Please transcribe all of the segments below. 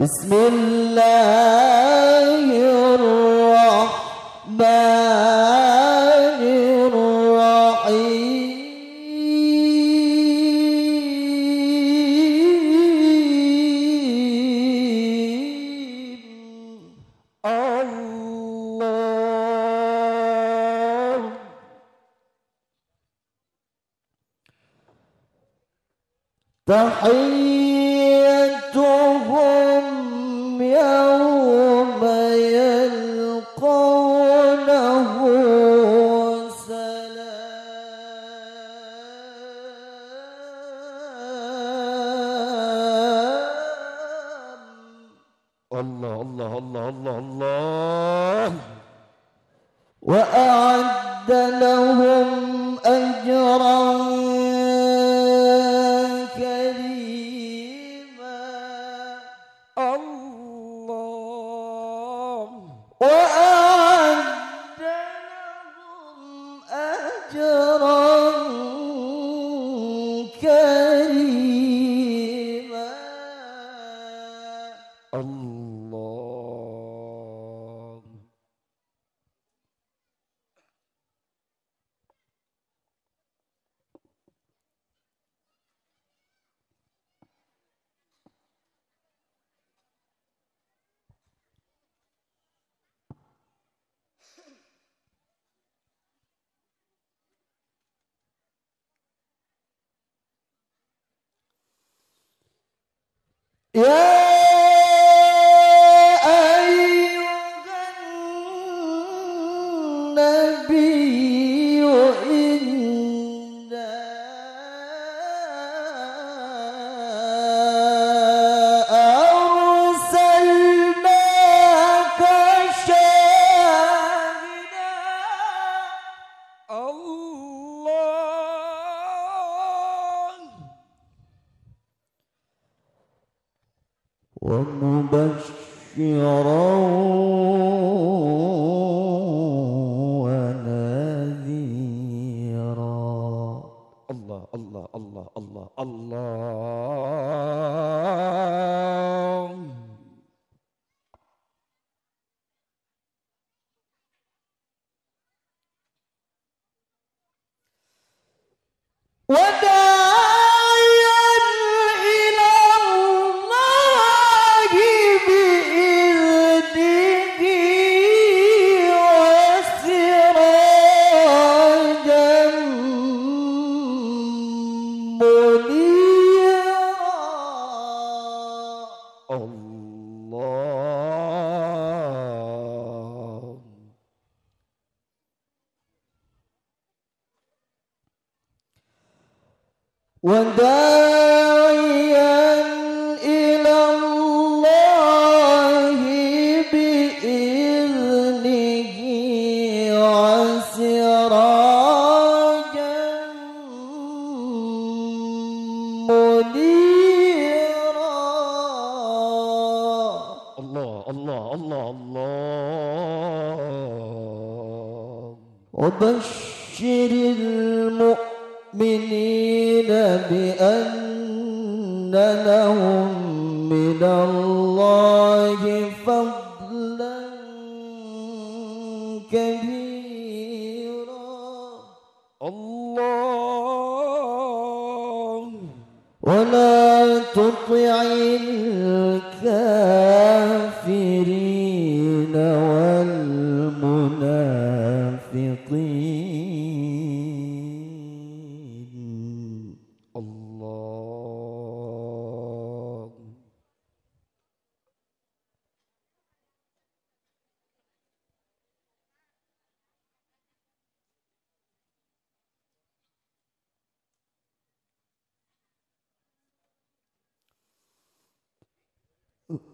بسم الله الرحمن الرحيم الله تحية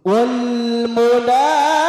والمنافق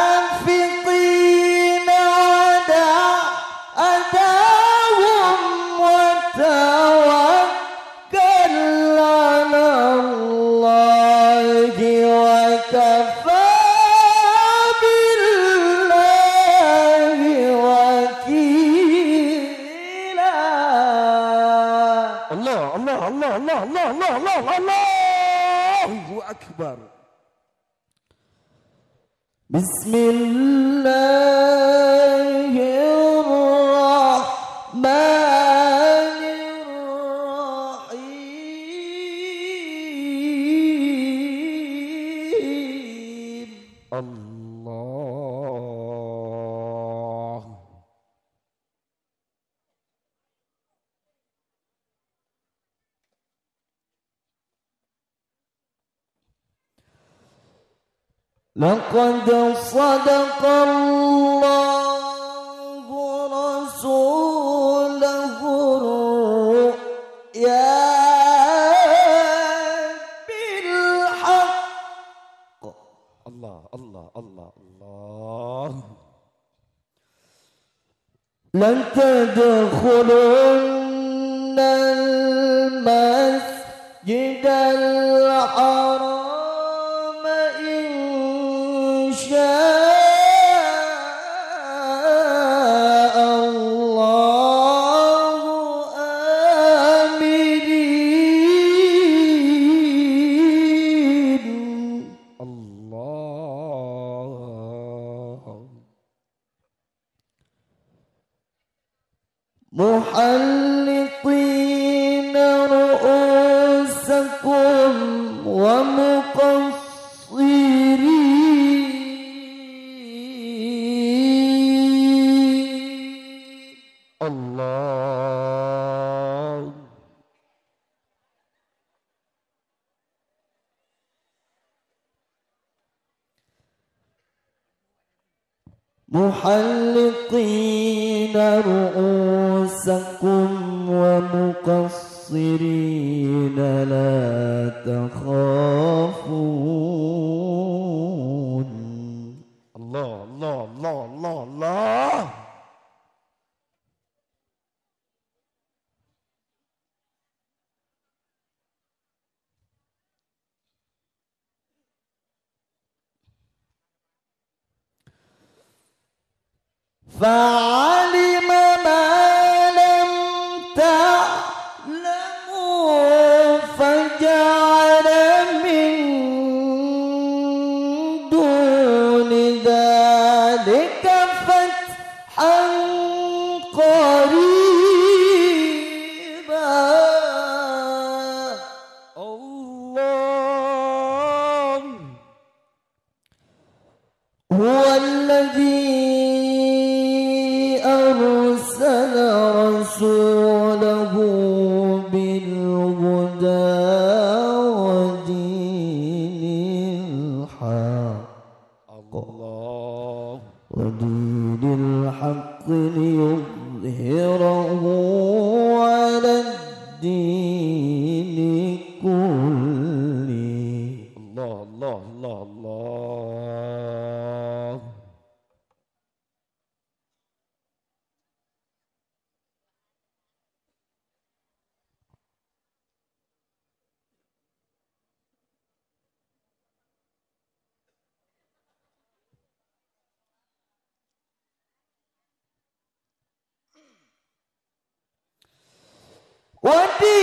One, two.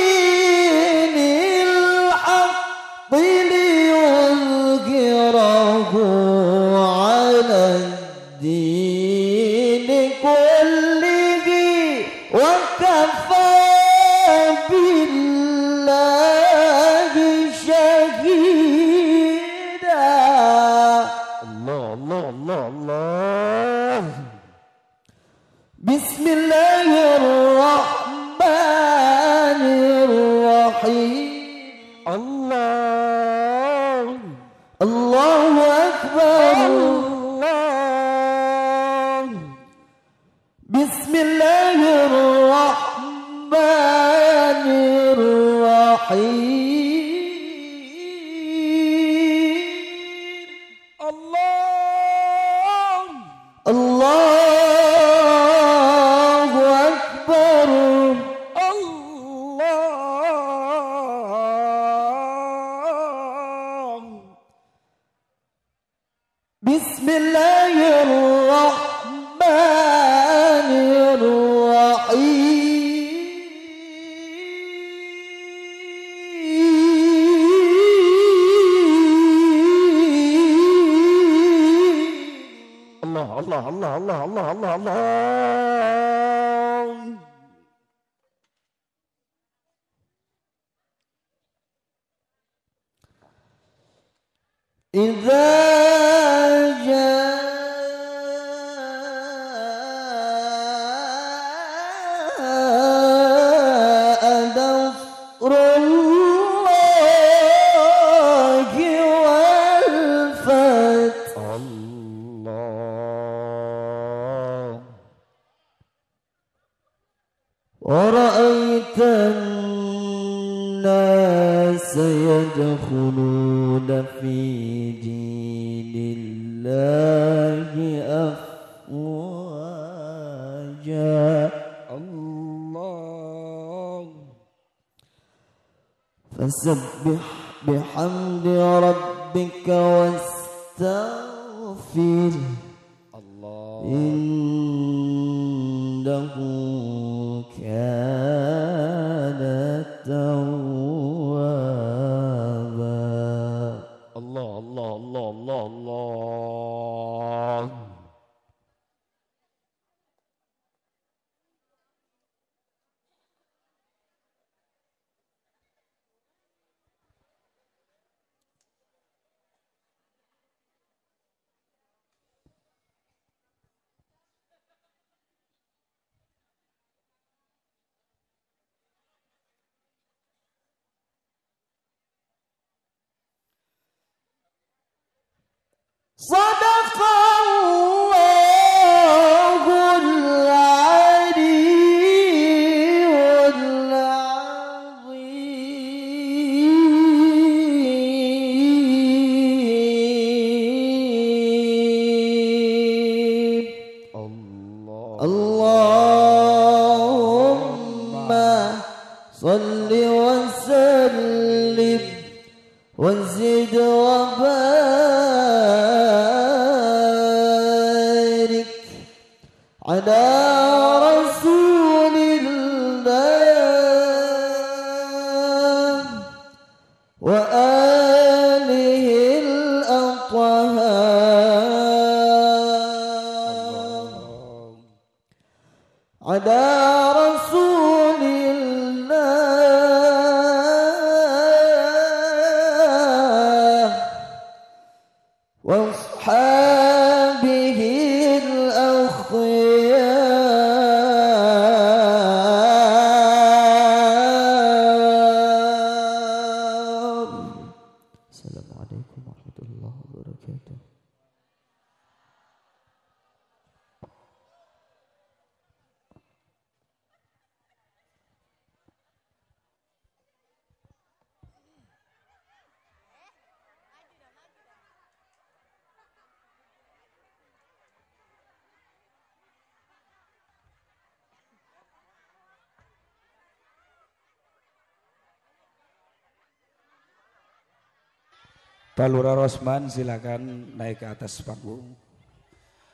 Pak Lurah Rosman silakan naik ke atas panggung.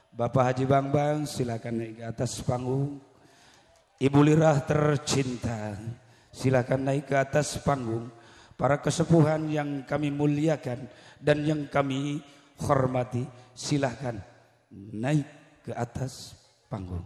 Bapak Haji Bang Bang, silakan naik ke atas panggung. Ibu Lirah tercinta silakan naik ke atas panggung. Para kesepuhan yang kami muliakan dan yang kami hormati silakan naik ke atas panggung.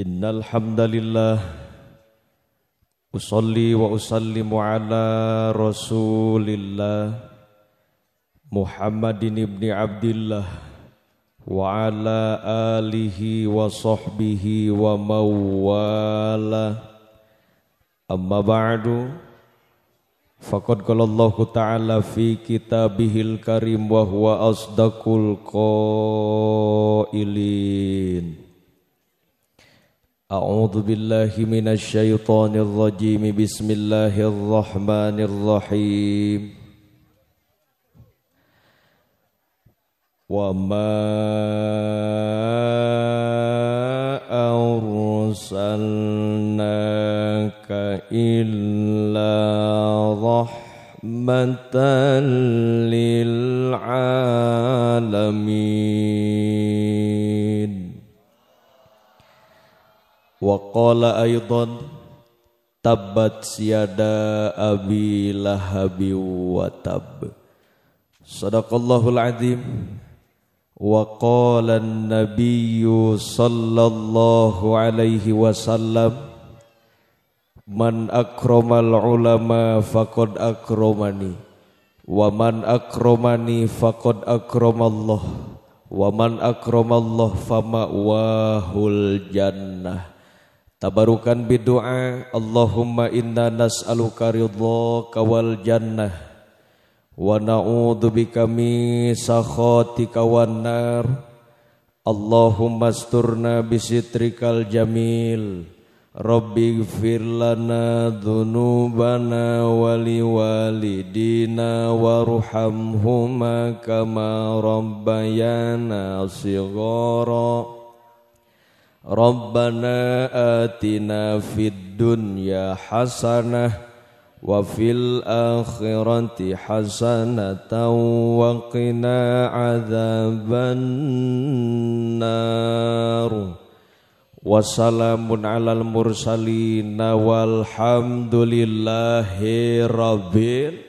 إن الحمد لله أصلي وأسلم على رسول الله محمد بن عبد الله وعلى آله وصحبه ومواله أما بعد فقد قال الله تعالى في كتابه الكريم وهو أصدق القائلين أعوذ بالله من الشيطان الرجيم بسم الله الرحمن الرحيم وما أرسلناك إلا رحمة للعالمين Wa qala tabbat siyada abi lahabi Sadaqallahul azim Wa nabiyyu sallallahu alaihi wasallam Man akromal ulama faqad akromani Wa akromani faqad akromallah Waman man akromallah fama wahul jannah Tabarukan bidu'a Allahumma inna nas'aluka ridhaka wal jannah Wa na'udhubika min sakhatika wan nar Allahumma asturna bisitrikal jamil Rabbi gfir lana dhunubana wali walidina Warhamhuma kama rabbayana sigara Rabbana atina fid dunya hasanah wa fil akhirati hasanatan wa qina adzabannar wasalamun alal mursalin walhamdulillahi rabbil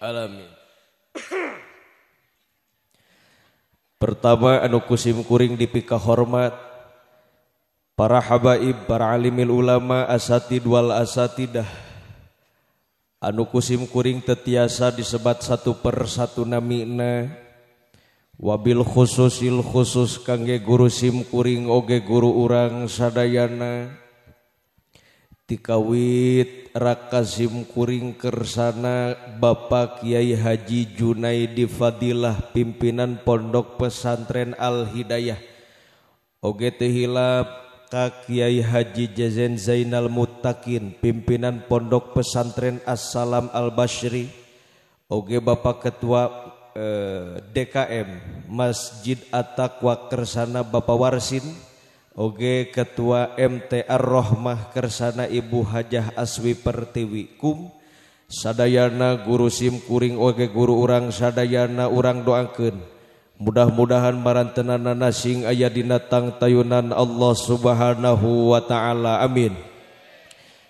alamin pertama anu kusim kuring dipika hormat habaib para alimil ulama asa tiwal asa tidak anukusimkuring tetiasa disebat satu pers nawabbil khusus il khusus kangge guru SIMkuring oge guru urang Sadayana tikawi rakazimkuring Kersana ba Kyai Haji Junai di Fadlah pimpinan Pookk Pesantren alhidayah Oge tehhilila Kyai Hajid Jazen Zainal Muttakin pimpinan Pondok Pesantren Asalam Al-basri oge ba ketua eh, DKM Masjid atakwa Kersana ba warsin oge ketua MTR rohhmah Kersana ibu hajah aswi Pertiwikum Sadayana Gu Skuring oge guru urang Sadayana urang doang kunun mudah-mudahan barantenana-nasing aya dina tangtaunan Allah Subhanahu Wa Ta'ala amin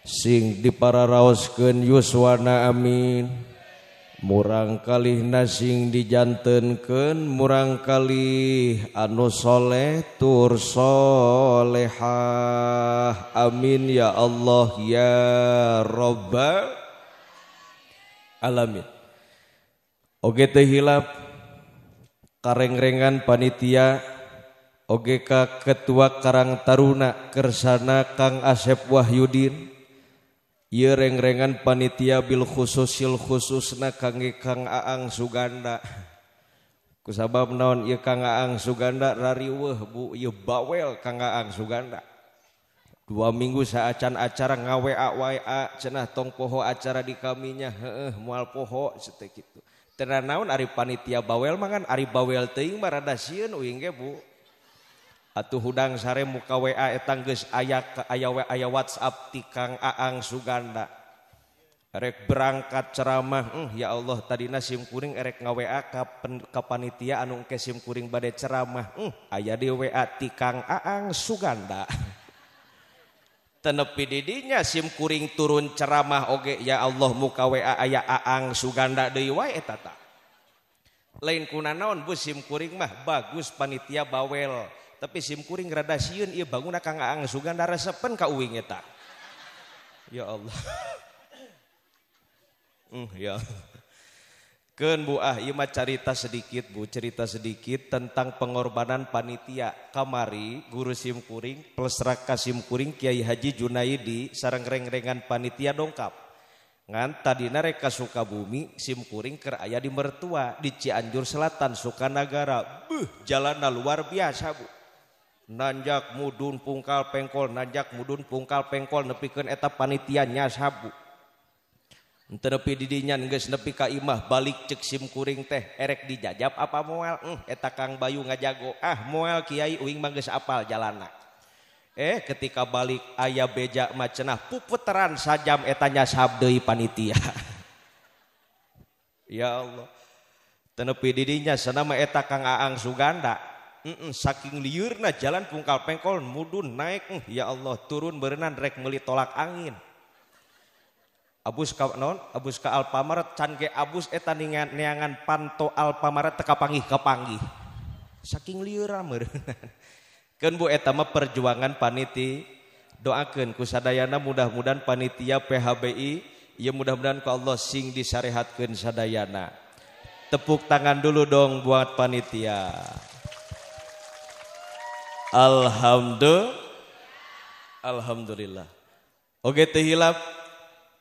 sing di para rawosken Yuuswana amin murangkali nasing dijanntenken murangkali anusholeh tursolehha amin ya Allah ya robba alamin oke tehhilpun rengrengan panitia OgeK ketua Karangtarunakersana Ka asep Wahdin ye rengrengan panitia Bil khusus khusus na kang Kaang Suganda kusabab naonang Sugandaang Suda dua minggu sa acan-acara ngawe-ak wa cenah tongpoho acara di kaminya he muhalpohotek itu Ten naun Ari panitia bawel mangan Ari Bawelteing marada siun uing bu atu hudang sare muka waaeang aya ka ayawe aya WhatsApp tikang aang suganda Erek berangkat ceramah hm, ya Allah tadi na sim kuriing erek ngawea ka panitia anong kesim kuriing bade ceramah hm, aya diwea tikang aang suganda. teneppi diddi inya sim kuring turun ceramah ogeiya allah muka wa aya aang suganda de wae tata lain kuna noon bu simkuring mah bagus panitia bawel te sim kuriing gradasiun iya bangun ka nga'ang suganda resepen ka uwingi ta iyaallah iya mm, Buah Iima Carita sedikit Bu cerita sedikit tentang pengorbanan panitia Kamari Gu Simkuring pleraka Simkuring Kyai Haji Junaiidi sarangrengrengan panitia dongkap nganta di nereka Sukabumi simpuring Kerraya di mertua di Ciianjur Selatan Sukanagara jalana luar biasabu nanjak mudhun pungkalpengkol nanjak mudhun pungkalpengkol nepiken etap panitiannya sabu terepi didinyange nepi ka imah balik ceksim kuring teh ek dijajab apa muel eta Kang bayu ngajago ah muel Kiai uing manggis apal jalanak eh ketika balik ayah bejak mana puputan sajam etanya sabdohi panitia ya Allah tenepi didinya sename eta Ka aang Suganda saking liurna jalan pungkal pengkol mudhun naik ya Allah turun berenan rek meliditolak angin Abus ka non, abus ka alpamaret can ge abus eta ningan neangan panto alpamaret teka panggih panggih. Saking lieura meureunan. Keun bu eta mah perjuangan paniti doakeun ku sadayana mudah-mudahan panitia PHBI ieu mudah-mudahan ku Allah sing disarehatkeun sadayana. Tepuk tangan dulu dong buat panitia. Alhamdulillah. Alhamdulillah. Oke teh hilap.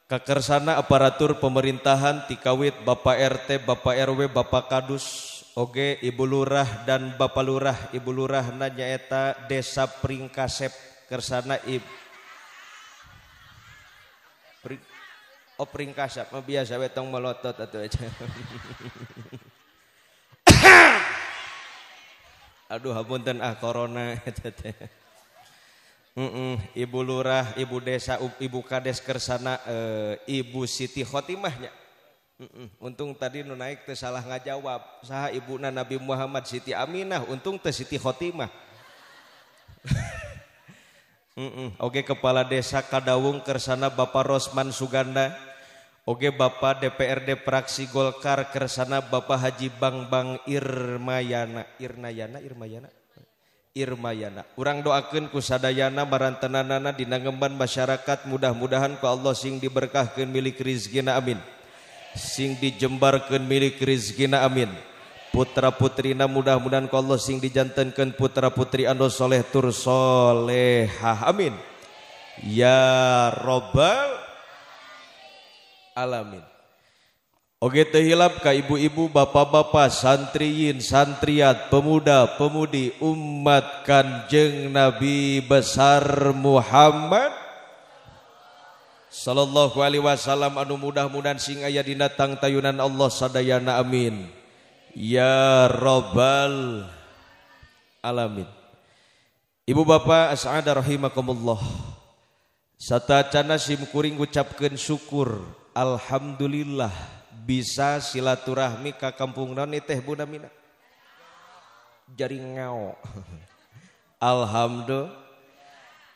Kakersana aparatur pemerintahan Tikawit Bapak RT, Bapak RW, Bapak Kadus, Oge Ibu Lurah dan Bapak Lurah, Ibu Lurah nanyaeta Desa Pringkasep Kersana ib. Pri... Oh Pringkasep, oh, biasa wetong melotot atau aja. Aduh hapunten ah corona Ibu Lurah Ibu Desa Ibu Kades Kerana eh, ibu Siti Khotimahnya untung tadi naiktes salah ngajawab sah Ibu Na Nabi Muhammad Siti Aminah untung ke Sitihotimah Oke kepala desa Kadawung Kersana Bapak Rosman Suganda Oke Bapak DPRD Praksi Golkar Kersana Bapak Haji Bang Bang Imayana Irnayana Imayayana mayana kurang doakakan kusayana baranan nana di nangeman masyarakat mudah-mudahan kalau Allah sing diberkah ke milik Krisgina Amin sing dijeembarkan milik Krisgina amin putra-putrina mudah-mudahan kalau sing dijanntenkan putra-putri anda salelehtursholehha amin ya robbal alamin terhilabkah ibu-ibu bapak-bapak santriin sanantriat pemuda pemudi umaatkan jeng nabi besar Muhammad Shallallahu Alaihi Wasallam anu mudah-munan sing aya dinaangng tayunan Allah sadayaana amin ya robbal alamin Ibu bapak as sangat rohhimakumullahcapken syukur Alhamdulillah bisa silaturahmi ke kampung naon teh mina jari ngao alhamdulillah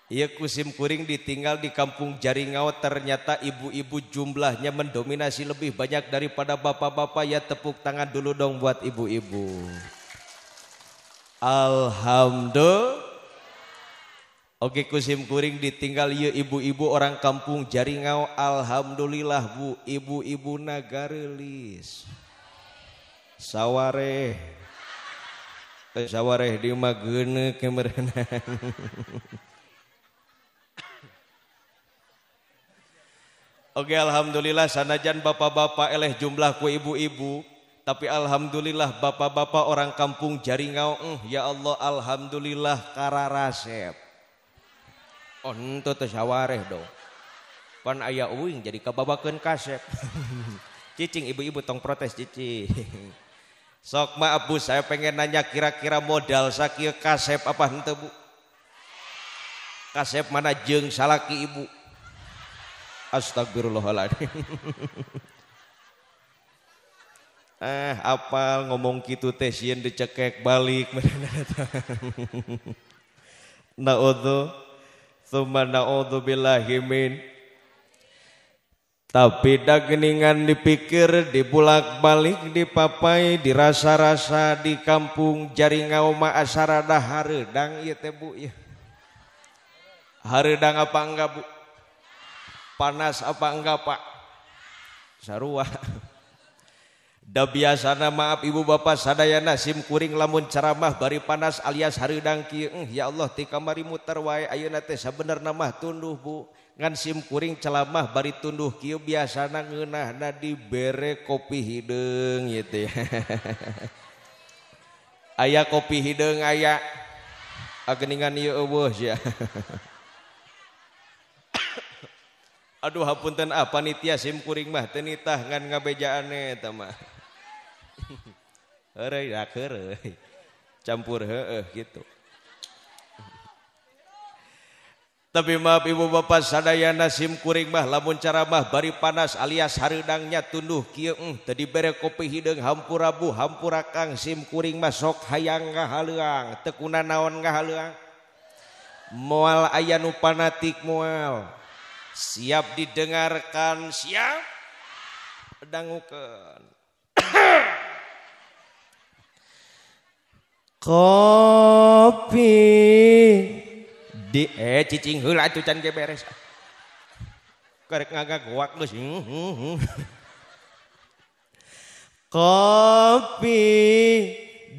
Iya kusim kuring ditinggal di kampung Jaringau ternyata ibu-ibu jumlahnya mendominasi lebih banyak daripada bapak-bapak ya tepuk tangan dulu dong buat ibu-ibu. Alhamdulillah. kusimkuring ditinggal hi ibu-ibu orang kampung jaringau alhamdulillah bu ibu-ibu nagaris sawwa Oke alhamdulillah sanajan bapak-bapak el jumlah ku ibu-ibu tapi alhamdulillah bapak-bapak orang kampung jaringau eh, ya Allah alhamdulillah Kara rasep yawa oh, dong aya u jadi ka kasepcing ibu-ibu tong protes c sok ma Abu saya pengen nanya kira-kira modal sakit kasep apa kasep mana jeng salahki ibu Astaglah eh apa ngomong gitu tesin dicekek balik min tapi dagningan dipikir di bulak-balik di papai diasa-rasa di kampung jaringau madang Hardang apa nggak panas apa nggak Pak sarruah apa biasa na maaf ibu bapak sadaya na simkuring lamun ceramah bari panas alias Hardang Q ya Allah ti kamari mutar wa ayo na sab bener namah tunduh bu ngan sim puring celamah bari tunduh Ky biasa nangenah na di bere kopi hidungng aya kopi hidng aya aingans Aduh hapun ten apa ah, ni tiya simkuring mahtenita nga nga bejae tama campur he gitu tapi maaf Ibu bapak sanaana simkuring mah lamun cara mah bari panas alias haridangnyatuduh tadi bere kopi hidung hampurabu hampurakang simkuring masok hayang haluang tekuna naonkah halang mual ayanu panatik mual siap didengarkan siap pedang ke ha kopi di eh cicing hula itu can ge beres karek ngagaguak geus hmm, hmm, hmm. kopi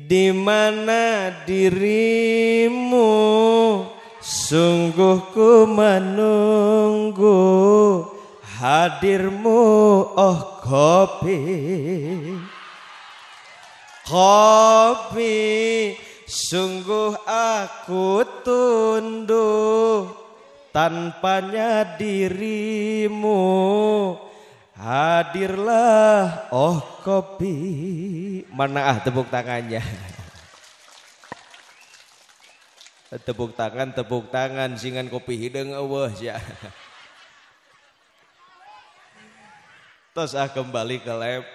di mana dirimu sungguh ku menunggu hadirmu oh kopi Kopi, sungguh aku tunduk tanpanya dirimu hadirlah oh kopi mana ah tepuk tangannya tepuk tangan tepuk tangan singan kopi hidung awas ya tos ah kembali ke lab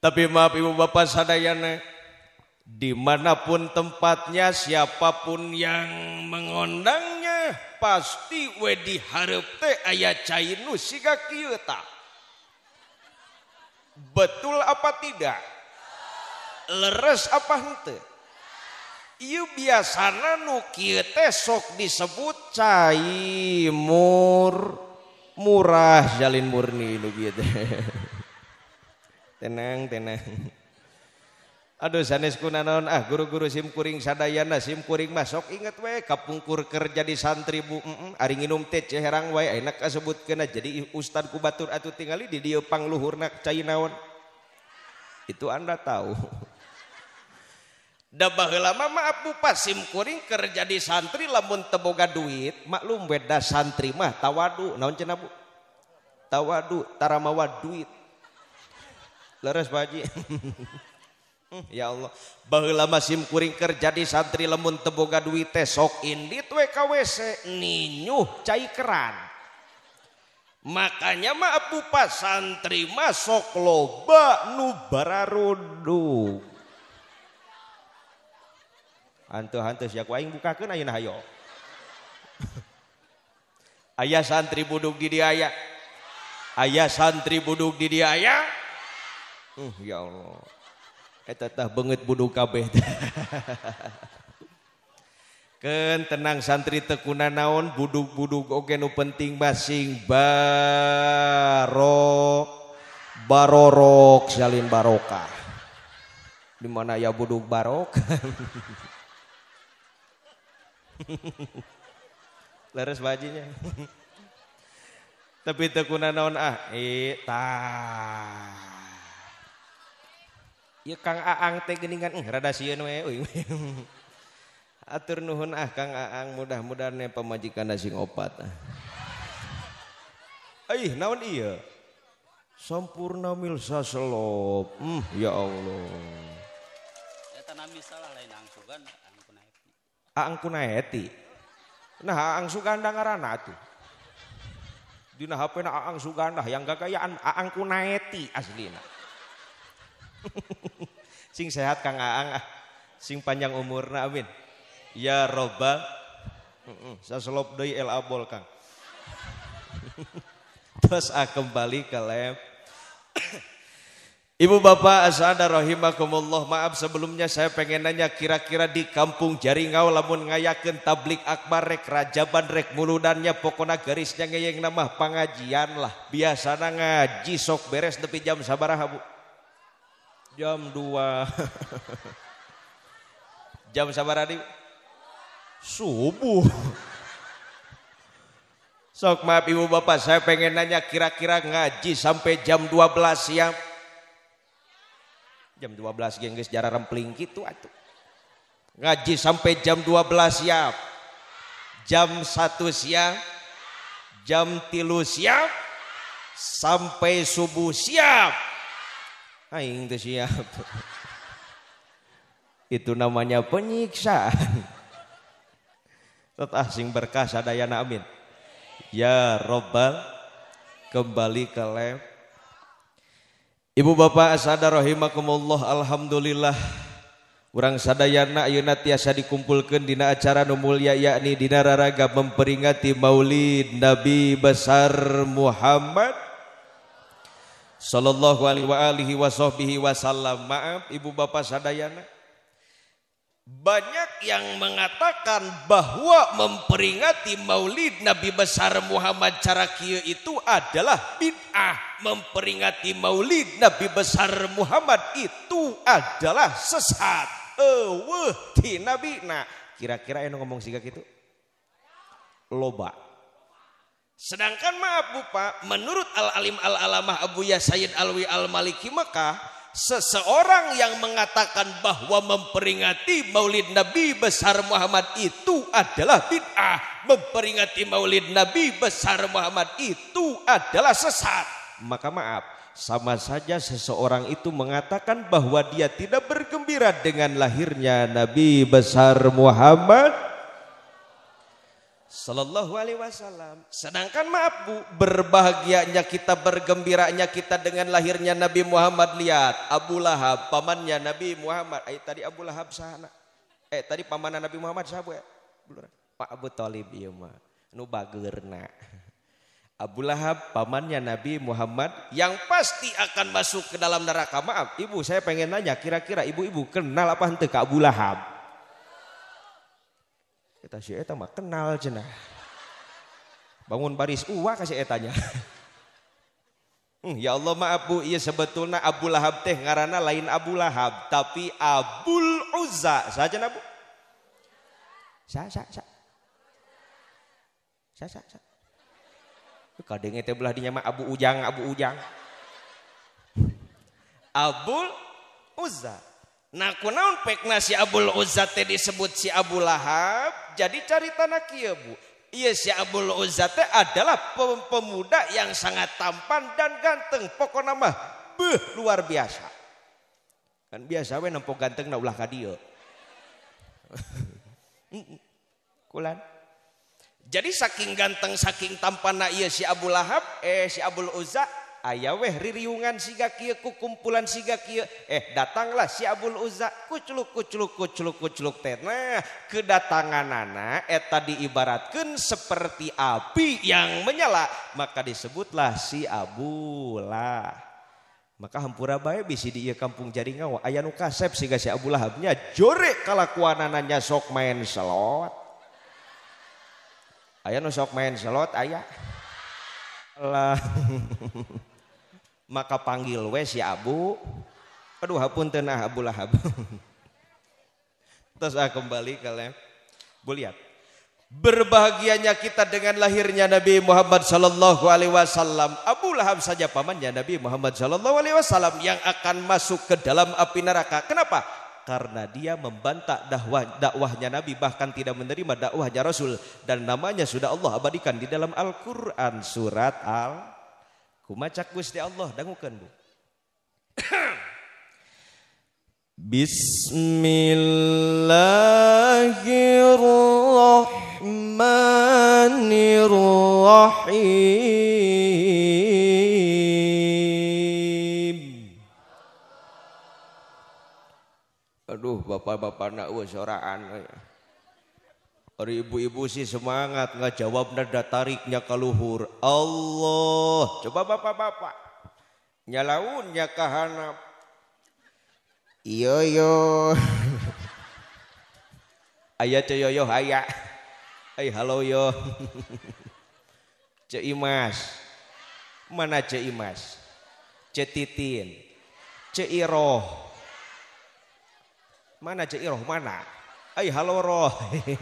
tapi maaf ibu bapak sadayana, dimanapun tempatnya, siapapun yang mengundangnya, pasti wedi harap teh ayah cainu siga kiyota Betul apa tidak? Leres apa hente? Iu biasana nu kieu sok disebut caimur murah jalin murni nu gitu. tenangang Aduh saneson ah, guru-guru simkuring sandyana simkuring masukok inget wa Kapungkur kerja di santri Bu Ariinum herang enak sebut kena jadi U kubatur atau tinggali dipang Luhurnak Cainawon itu anda tahu Mabu Pak simkuring kerja di santri labun teboga duit maklum beda santri mah tawaduh naon cenabu tawaduhtara mawa duit punyaras baji ya Allahlama simIMkuring jadi santri lemun teboga duwi tesok indi tu KwC makanya maaf pu santri masuk loba nubara ayaah santri bodhui aya ayaah santri bodduk didi aya Uh, ya Allah eh, tah banget buhu kabeh Ken tenang santri tekuna naon buduk-buduk oke penting basing barok Barorok Salim Baroka dimana ya buduk Barok lere bajinya tapi teuna naon ah eh, ta llamadaangatur nuang ah, mudah-mhan na pemajikan na sing obat ah. naon iya sammpurna milsa selop hmm, ya Allahang ang sudangang su yang gakaan aang ku nati aslilina Sing sehat Kang Aang ah. Sing panjang umurna amin. Ya roba, Saselop doi el abol Kang. Terus ah kembali ke lab. Ibu bapak asada rahimakumullah maaf sebelumnya saya pengen nanya kira-kira di kampung Jaringau lamun ngayakin tablik akbar rek rajaban rek muludannya pokona garisnya ngeyeng nama pengajian lah biasana ngaji sok beres tepi jam sabaraha Bu jam 2 jam sabar adi subuh sok maaf ibu bapak saya pengen nanya kira-kira ngaji sampai jam 12 siang jam 12 guys jarak rempling gitu atuh ngaji sampai jam 12 siap jam 1 siang jam tilu siap sampai subuh siap Aing teu siap. Itu namanya penyiksaan. Tetah sing berkah sadayana amin. Ya Robbal kembali ke lab. Ibu bapak asada rahimakumullah alhamdulillah. Urang sadayana ayeuna tiasa dikumpulkan dina acara nu mulia yakni dina raraga memperingati Maulid Nabi besar Muhammad sallallahu alaihi wa alihi wa sahbihi wasallam. Maaf Ibu Bapak sadayana. Banyak yang mengatakan bahwa memperingati maulid Nabi Besar Muhammad cara kieu itu adalah bid'ah. Memperingati maulid Nabi Besar Muhammad itu adalah sesat. Eweh di Nabi. Nah kira-kira yang ngomong siga gitu? Loba. Sedangkan maaf Bu Pak, menurut Al-Alim Al-Alamah Abu Ya Sayyid Alwi Al-Maliki Mekah, seseorang yang mengatakan bahwa memperingati Maulid Nabi besar Muhammad itu adalah bid'ah, memperingati Maulid Nabi besar Muhammad itu adalah sesat. Maka maaf, sama saja seseorang itu mengatakan bahwa dia tidak bergembira dengan lahirnya Nabi besar Muhammad Sallallahu alaihi wasallam. Sedangkan maaf bu, berbahagianya kita, bergembiranya kita dengan lahirnya Nabi Muhammad. Lihat, Abu Lahab, pamannya Nabi Muhammad. Eh, tadi Abu Lahab sana. Eh, tadi pamannya Nabi Muhammad siapa? ya? Pak Abu Talib iya ma. Nu Abu Lahab pamannya Nabi Muhammad yang pasti akan masuk ke dalam neraka. Maaf, ibu saya pengen nanya kira-kira ibu-ibu kenal apa hente ke Abu Lahab? Eta si Eta mah kenal jenah. Bangun baris uwa kasih Etanya. Hmm, ya Allah maaf bu, iya sebetulnya Abu Lahab teh ngarana lain Abu Lahab, tapi Abul Uzza. Saja nabu. Sa, sa, sa. Sa, sa, sa. Kadang teh belah dinyama Abu Ujang, Abu Ujang. Abul Uzza. Nah kunaun pekna si Abul Uzzate disebut si Abu Lahab. Jadi cari tanah kia Bu. Iya si Abul Uzzate adalah pemuda yang sangat tampan dan ganteng. pokok nama, beuh luar biasa. Kan biasa we nampok ganteng na ulah ka Kulan. Jadi saking ganteng saking tampan na iya si Abu Lahab eh si Abul Uzzate Ayah weh riliungan siga Kiku kumpulan siga eh datanglah si Abul Uzak kucluk kuculuk kucluk kuculuk Tena kedatangan nana eta diibaratkan seperti api yang menyala maka disebutlah si Abulah maka hemmpua bay bisi dia kampung jadi ngawa ayaah nu kasep si si Abu lahabnya jorek kaku annya sok main selot ayaah nu sokmen selot ayaahlahha maka panggil Wes ya Abu aduh hapun tenah Abu nah, Lahab terus saya kembali kalian, bu lihat berbahagianya kita dengan lahirnya Nabi Muhammad Shallallahu Alaihi Wasallam Abu Lahab saja pamannya Nabi Muhammad Shallallahu Alaihi Wasallam yang akan masuk ke dalam api neraka kenapa karena dia membantah dakwah dakwahnya Nabi bahkan tidak menerima dakwahnya Rasul dan namanya sudah Allah abadikan di dalam Al-Qur'an surat Al Kumaca Gusti Allah dangukeun Bu. Bismillahirrahmanirrahim. Aduh, bapak-bapak nak soraan. Ya. Hari ibu-ibu sih semangat nggak jawab nada tariknya kaluhur Allah. Coba bapak-bapak. Nyalaunnya kahanap. Iyo yo. Iya. Ayah coyo yo ayah. Ay halo yo. Cek Mana Cek Cetitin Cek Titin. Cek Mana Cek Iroh mana? punyarah dehrah bangun hid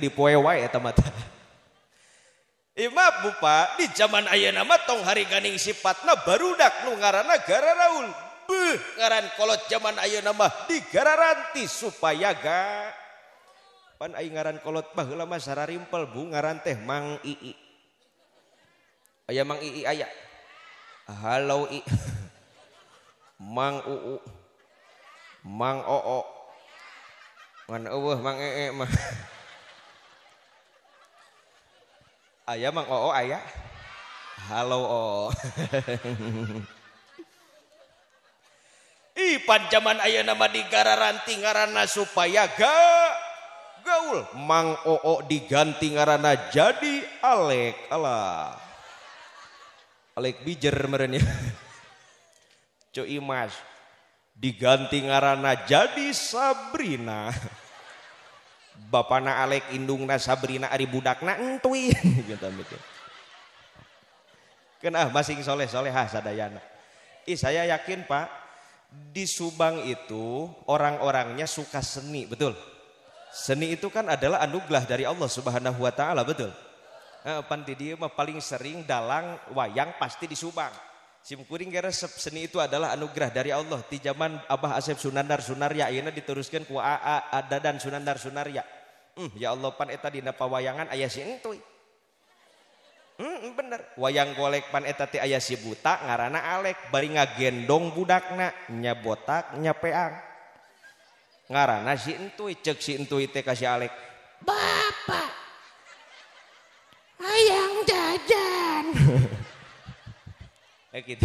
diwamataam Bu Pak di zaman Ah nama Tong hariganing sifat nah barudaklung nga negara raun ngarankolot zaman Ayo nama dianti supaya gak paningaran kolot pa lama Sara rimpel bungaran teh mang Ii Ayah oh, Mang Ii ayah, Halo I. Mang Uu. Mang Oo. Ngan uwe Mang Ee mah. Ayah Mang Oo ayah, Halo O. Ih panjaman ayah nama digara ranting ngaranna supaya ga gaul Mang Oo diganti ngaranna jadi Alek Allah. Alek bijer ya. Cok Imas diganti ngarana jadi Sabrina. bapak na Alek indungna Sabrina ari budakna entui gitu gitu. Kenah masing soleh solehah sadayana. Ih saya yakin Pak di Subang itu orang-orangnya suka seni betul. Seni itu kan adalah anugerah dari Allah Subhanahu wa taala betul. Eh, pantiidio paling sering dalam wayang pasti dis Subang simIMkuringga resep seni itu adalah anugerah dari Allah di zaman Abah asep sunanr Sunariana dituruskan kua ada dan sunanar sunaria hmm, ya Allah pan Eetadinaapa wayangan ayah situi hmm, hmm, bener wayang kolek paneta ayah si buta ngarana Alelek baringa gendong budakna nya botak nya pa ngarana situi cek situi te kasih Ale bapak Eh, gitu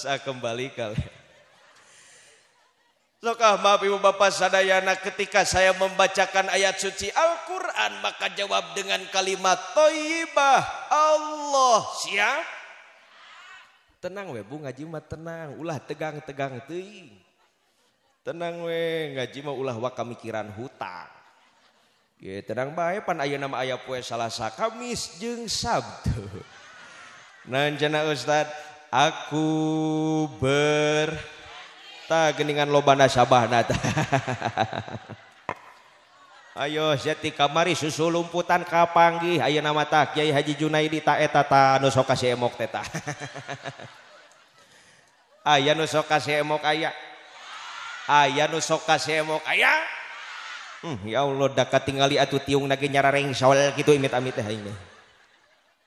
ah, kembali kalaukah mabi Bapak saddayana ketika saya membacakan ayat suci Alquran maka jawab dengan kalimat thoibah Allah siap tenang Bu ngajima tenang ulah tegang tegang tenang we ngajima ulah wa mikiran hutang tenang baikpan ayanam ayate salah sak Kamis je sab Nancana Uusta aku ber tak genan loban nas Sabah ayo Jati kamari susu lumputan kapangih aya nama mata Kyai haji Junai die nu kas emokta aya nuso kasok aya aya nuso kas aya hmm, ya Allah daka tinggalli atuh tiung lagi nyarareng soal gitu igat amitnya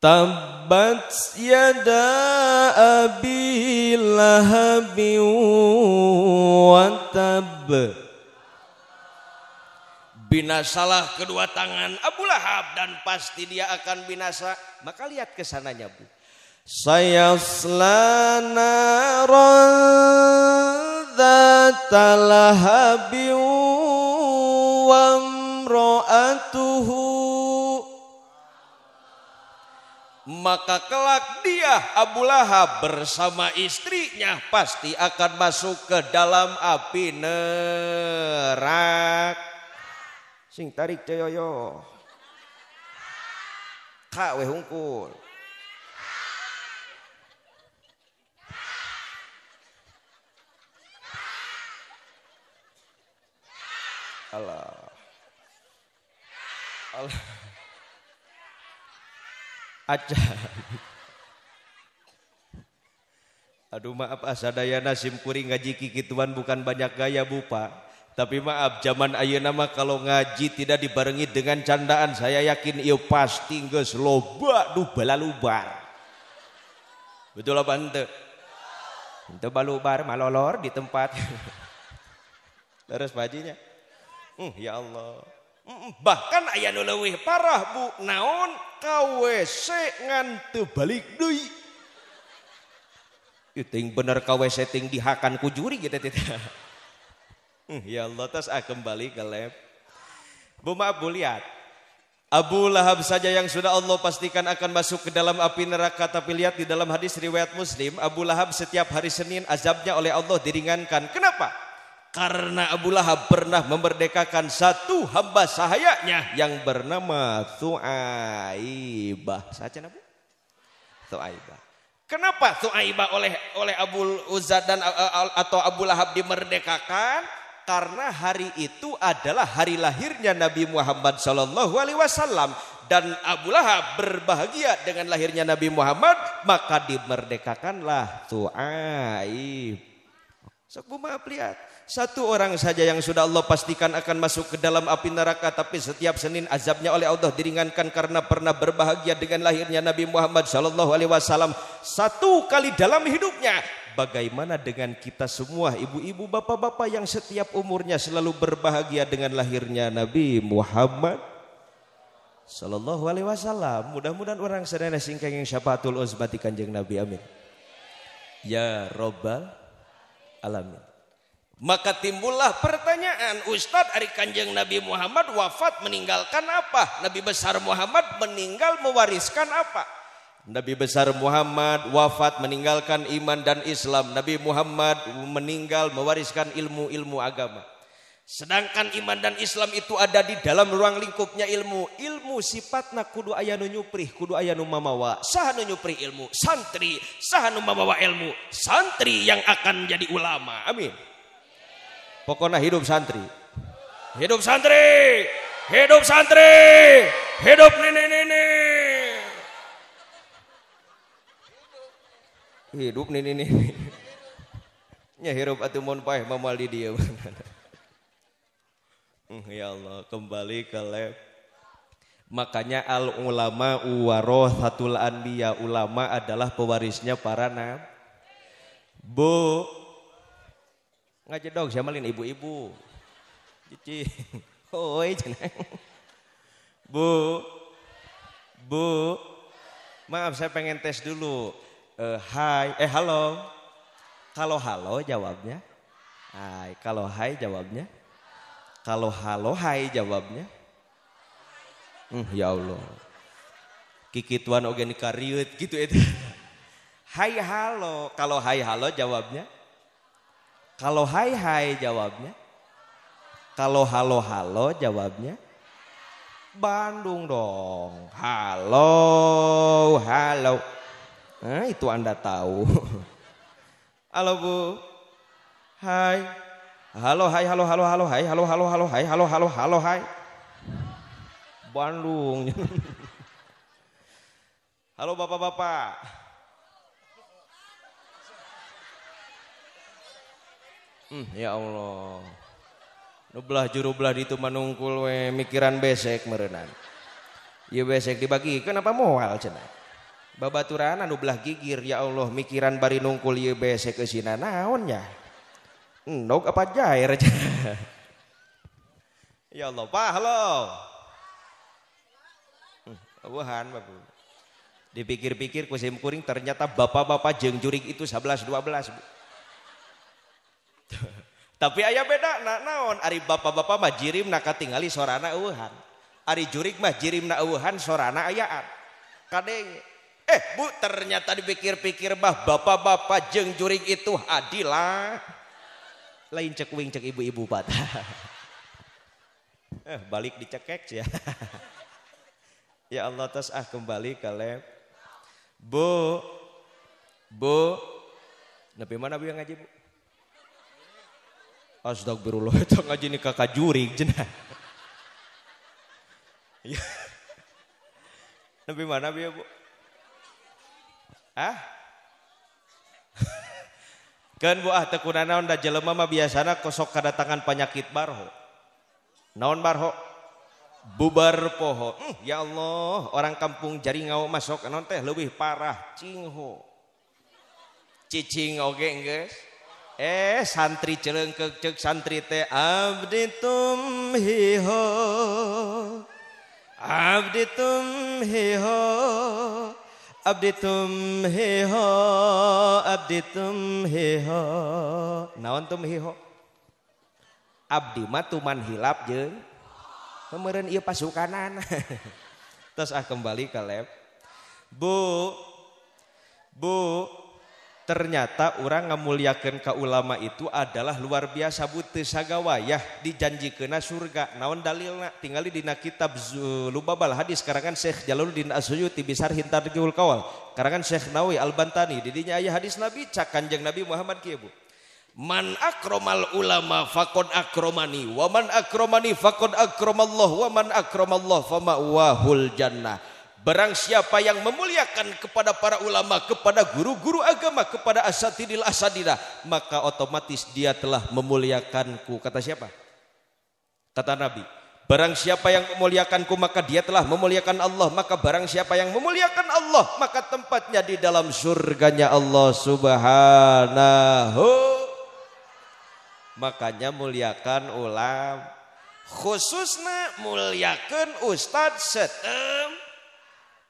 Tabbat yada abi lahabi wa tab Binasalah kedua tangan Abu Lahab dan pasti dia akan binasa Maka lihat kesananya Bu Saya selana Zatalahabi wa maka kelak dia Abu Lahab bersama istrinya pasti akan masuk ke dalam api neraka. Sing tarik coyoyo. Kak weh hungkul. Allah. Allah ajaib. Aduh maaf asadaya nasim kuring ngaji kikituan bukan banyak gaya bupa. Tapi maaf zaman ayeuna nama kalau ngaji tidak dibarengi dengan candaan saya yakin ieu pasti geus loba du balalubar. Betul apa henteu? Henteu balubar malolor di tempat. Terus bajinya. Hmm, ya Allah bahkan ayah nulewih parah bu naon KWC ngan tebalik balik itu yang bener KWC ting dihakan kujuri gitu tidak. Hmm, ya Allah tas ah kembali ke lab. Bu maaf bu lihat. Abu Lahab saja yang sudah Allah pastikan akan masuk ke dalam api neraka tapi lihat di dalam hadis riwayat Muslim Abu Lahab setiap hari Senin azabnya oleh Allah diringankan. Kenapa? Karena Abu Lahab pernah memerdekakan satu hamba sahayanya yang bernama Thuaibah. Saja apa? Thuaibah. Kenapa Thuaibah oleh oleh Abu Uzza dan eh, eh, atau Abu Lahab dimerdekakan? Karena hari itu adalah hari lahirnya Nabi Muhammad Shallallahu Alaihi Wasallam dan Abu Lahab berbahagia dengan lahirnya Nabi Muhammad maka dimerdekakanlah Thu'aibah. Sok maaf lihat satu orang saja yang sudah Allah pastikan akan masuk ke dalam api neraka tapi setiap Senin azabnya oleh Allah diringankan karena pernah berbahagia dengan lahirnya Nabi Muhammad sallallahu alaihi wasallam satu kali dalam hidupnya. Bagaimana dengan kita semua ibu-ibu bapak-bapak yang setiap umurnya selalu berbahagia dengan lahirnya Nabi Muhammad sallallahu alaihi wasallam. Mudah-mudahan orang sadana singkeng yang syafaatul uzbati kanjeng Nabi amin. Ya Robbal alamin. Maka timbullah pertanyaan, Ustadz Ari Kanjeng Nabi Muhammad wafat meninggalkan apa? Nabi besar Muhammad meninggal mewariskan apa? Nabi besar Muhammad wafat meninggalkan iman dan Islam. Nabi Muhammad meninggal mewariskan ilmu-ilmu agama. Sedangkan iman dan Islam itu ada di dalam ruang lingkupnya ilmu. Ilmu sifatnya kudu ayanu nyuprih, kudu ayanu mamawa. sahanu nyuprih ilmu? Santri. sahanu mamawa ilmu? Santri yang akan jadi ulama. Amin. Pokoknya hidup santri. Hidup santri. Hidup santri. Hidup nini-nini. Hidup nini-nini. Ya hirup mohon paeh mamal di dia. Hmm, ya Allah, kembali ke lab. Makanya al ulama warathatul anbiya ulama adalah pewarisnya para nabi. Bu, ngajedog siapa lain ibu-ibu cici oi jeneng bu bu maaf saya pengen tes dulu uh, hai eh halo kalau halo jawabnya hai kalau hai jawabnya kalau halo hai jawabnya hmm, ya Allah Kiki Tuan oge gitu itu. Ya. Hai halo, kalau hai halo jawabnya kalau hai hai jawabnya. Kalau halo halo jawabnya. Bandung dong. Halo, halo. Nah, itu Anda tahu. Halo Bu. Hai. Halo, hai, halo, halo, halo, hai, halo, halo, halo, hai, halo, halo, halo, hai. Bandung. Halo bapak-bapak. Hmm, ya Allah. Nublah jurublah belah itu manungkul we mikiran besek merenan. Ya besek dibagi, kenapa mual cenah? Babaturan anu belah gigir ya Allah mikiran bari nungkul ye besek ke naonnya. nuk apa jair aja. ya Allah, Pak, halo. Hmm, Wuhan, Bapak. Dipikir-pikir kusim kuring ternyata bapak-bapak jeng jurik itu 11 12. Bu tapi ayah beda na naon Ari bapak-bapak mah jirim naka tinggali sorana uhan. Ari jurik mah jirim na uhan sorana ayaan kadeng eh bu ternyata dipikir-pikir bah bapak-bapak jeng jurik itu adilah lain cek wing cek ibu-ibu pat eh, balik dicekek ya ya Allah tas ah kembali ke bu bu Nabi mana bu yang ngaji bu lah kakak ju je lebih mana bi ah, biasanya kosok kedatangan panyakit barho naon bar bubar pohok hmm, ya Allah orang kampung jaringu masuk non teh lebih parahinghogengs Eh, santri cereng kek santrit Abditumhiho Abditum heho Abditum heho Abditumho naontumhiho Abdiman Hap kemarin ia pasukanan ah kembali kaleb Bu Bu ternyata orang ngamuliakan ke ulama itu adalah luar biasa ya sagawayah kena surga naon dalilna tinggali dina kitab Lubabal hadis Sekarang kan Syekh Jalaluddin Asyuyuti bisar hintarjul kawal kan Syekh Nawawi Al-Bantani didinya ayah hadis Nabi cak kanjeng Nabi Muhammad kieu Bu Man akromal ulama fakon akromani Waman akromani fakon akromallah Waman man akromallah fama wahul jannah Barang siapa yang memuliakan kepada para ulama, kepada guru-guru agama, kepada asatidil asadidah, maka otomatis dia telah memuliakanku. Kata siapa? Kata Nabi. Barang siapa yang memuliakanku maka dia telah memuliakan Allah. Maka barang siapa yang memuliakan Allah maka tempatnya di dalam surganya Allah subhanahu. Makanya muliakan ulama. Khususnya muliakan ustadz setempat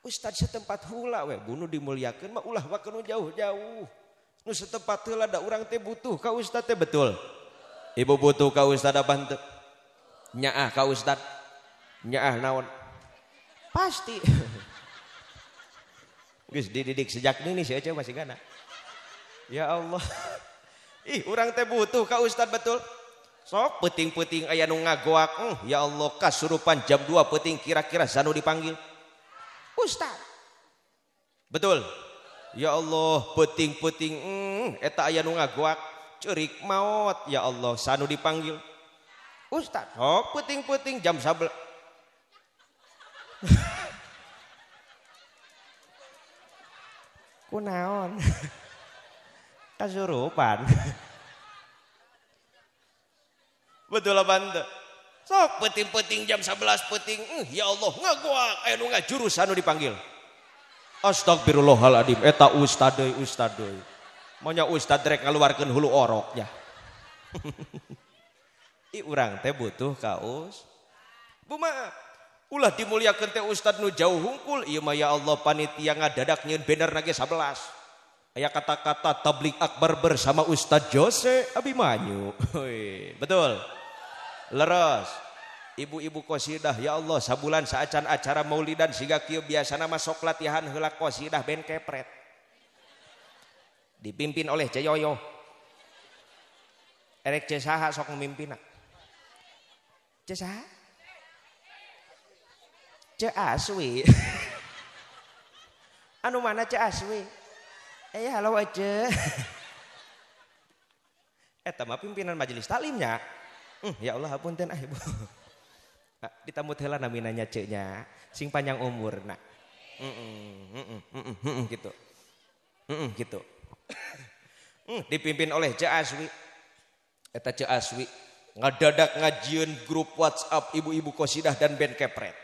Ustad setempat hula bunuh dimuliakan ulah waktu jauh-jauhempat ada u teh butuh kau Ustadnya betul Ibu butuh kau Ustadnya kau Ustad na pasti did sejak saya masih ya Allah orang teh butuh kau Ustad betul sok peting-peting aya nu ngagoak eh, ya Allahkah surupan jam 2 peting kira-kira sanu dipanggil punya U betul ya Allah puting-puting hmm, etak aya nu ngaguakcuririk maut ya Allah sanu dipanggil Ustadz kok oh, puting-puting jam sabelon kaspan betullah Band petin-peting jam 11 peting eh, ya Allah nga gua eh, juusan dipanggil mau Ustad hulu or yarang teh butuhma U dimuliakan Ustad nu jauh hungkul Allah panitia nga adain bener lagi 11 aya kata-kata tablik akbar bersama Ustadz Jose Abi Manyuki betul leres ibu-ibu kosidah ya Allah sabulan saacan acara maulidan sehingga kio biasa nama sok latihan heula kosidah ben kepret dipimpin oleh Ceyoyo erek Cesaha sok memimpin Cesaha Ce aswi anu mana Ce aswi eh halo aja eh mah pimpinan majelis taklimnya Mm, ya Allah pun ah Ibu. Nah, ditamu heula naminanya ceknya sing panjang umur nak. gitu. gitu. Mm gitu. dipimpin oleh Cek Aswi. Eta Cek Aswi ngadadak ngajian grup WhatsApp ibu-ibu kosidah dan band kepret.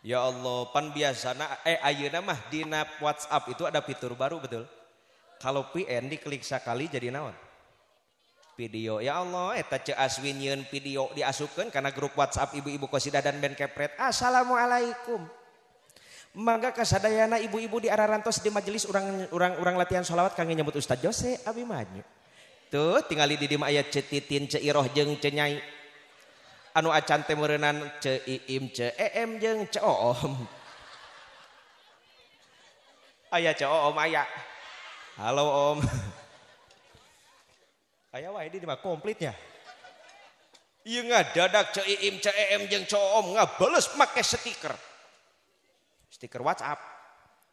Ya Allah, pan nak. eh ayeuna mah dina WhatsApp itu ada fitur baru betul. Kalau PN diklik sekali jadi naon? video ya Allah eta ceas winyun video diasukan karena grup WhatsApp ibu-ibu Kosida dan Ben kepret assalamualaikum mangga kasadaya anak ibu-ibu di arah Rantos di majelis orang orang-orang latihan shalawt kami nyebut stadz Jose Abimanyu tuh tinggal di Di ayat cetiin ceoh jeng cenyai anu acan temurenan ceIM cm jeng om ah cow om aya halo om Ayah wah ini mah komplitnya. Iya nggak dadak ceim cem yang coom nggak balas pakai stiker. Stiker WhatsApp.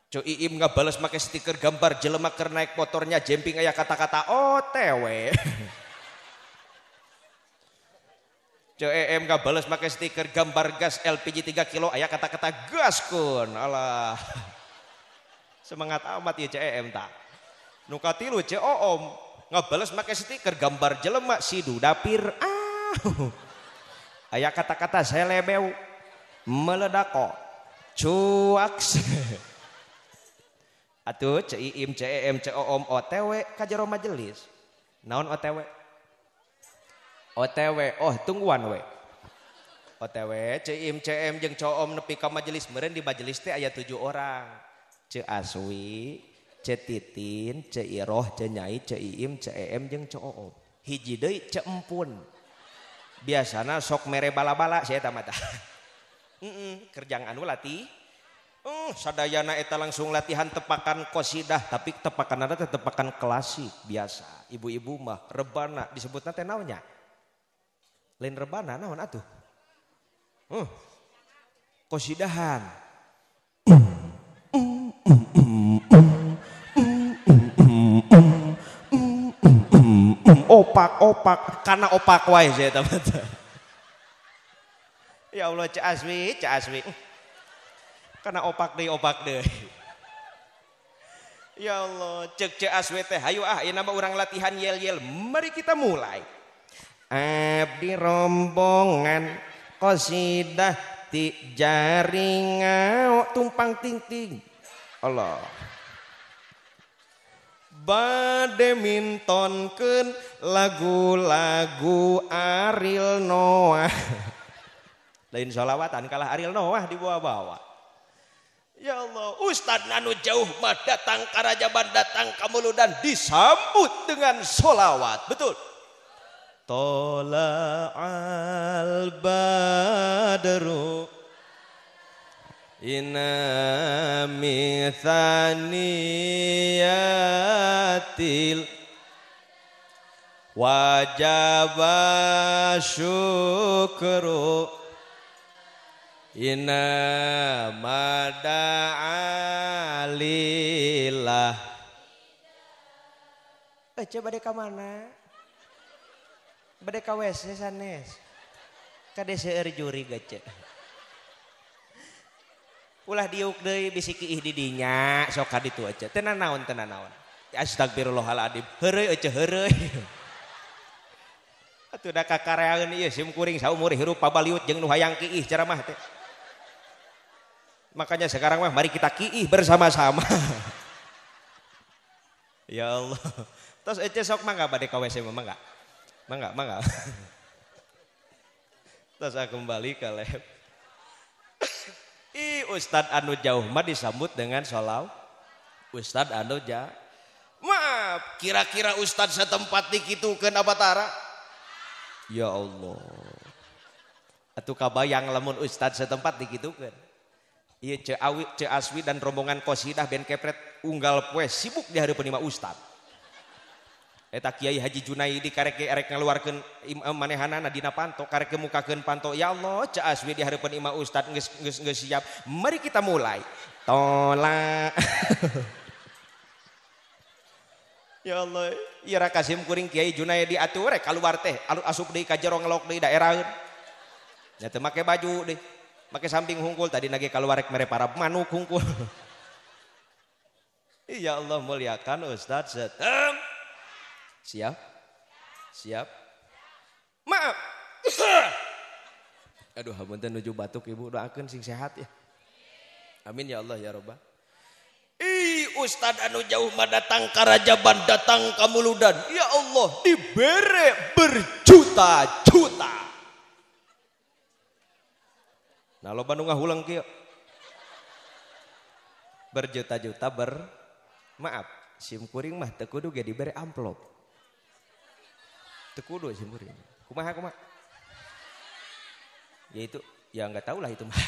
Ceim nggak balas pakai stiker gambar jelema ker naik motornya jemping ayah kata-kata OTW. Oh, CEM nggak balas pakai stiker gambar gas LPG 3 kilo ayah kata-kata gas kun Allah semangat amat ya CEM tak nukatilu COOM ngebales pakai stiker gambar jelema si dapir ah ayah kata-kata saya lebeu meledako cuak atuh ciim cem coom otw kajero majelis naon otw otw oh tungguan we otw ciim cem jeng coom nepi ka majelis meren di majelis teh ayat tujuh orang ce aswi in ceohnyaiIM c hijide cempun biasa nah sok mere bala-bala saya mata kerja anu lati sadanaeta langsung latihan tepakan qsidah tapi tepakan ada tepakan klasik biasa ibu-ibu mah rebana disebut na nanya lain rebana naon tuh kosidahan opak opak karena opak wae saya teman ya Allah cak aswi cak aswi uh. karena opak deh opak deh ya Allah cek cek aswi teh hayu ah ini ya nama orang latihan yel yel mari kita mulai abdi rombongan kosidah ti jaringan tumpang tingting Allah bade mintonkeun lagu-lagu Aril Noah. Lain sholawatan kalah Aril Noah dibawa-bawa. Ya Allah, Ustadz Nanu jauh mah datang ke Rajaban, datang ke Muludan, disambut dengan solawat Betul. Tola al badru Ina mithaniyatil wajaba syukru ina mada'alillah eh coba ke mana badai ke WC ya, sanes kadese er juri gace ulah diuk deui bisi kiih di dinya sok ka ditu aja teu naon teu naon ya, astagfirullahaladzim heureuy eueuh heureuy atuh da kakareaeun ieu iya, sim kuring saumur hirup pabaliut jeung nu hayang kiih ceramah teh makanya sekarang mah mari kita kiih bersama-sama ya Allah terus ece sok mangga bade ka WC mangga mangga mangga terus aku ah, kembali ke lab punya Ustad Anu Ja Ummad disambut dengan salalaw Ustad Anujaaf kira-kira Ustadz setempat diitu ketara ya Allah Atuhkaba yang lemun Ustad setempat di gitu kan wi dan rombongan koshidah band kepret unggal kue sibuk di hari penima Ustadz punya tak Kyai haji junai di karre-erek ngaluarken eh, manehhana nadina pantukre kemukaken panok yaal nocha aswi di hadpan imam Ustad siap Mari kita mulai tola Allah rakuring Kyai junai diaturek kal keluar teh asup di kaj ronggelok daerah make baju deh pakai samping hungkul tadi na kal warek mere parap manu kungkul Iya Allah muliakan Ustadz setem Siap? Siap? Maaf. Aduh, hamunten nuju batuk ibu doakan sing sehat ya. Amin ya Allah ya Robbal. Ih, Ustad anu jauh datang ke Rajaban, datang ke Muludan. Ya Allah, dibere berjuta-juta. Nah, lo Bandung ngahulang kieu. Berjuta-juta ber maaf, sim kuring mah teu kudu diberi amplop dua sih ini, Kumaha kumaha. Ya itu ya nggak tahu lah itu mah.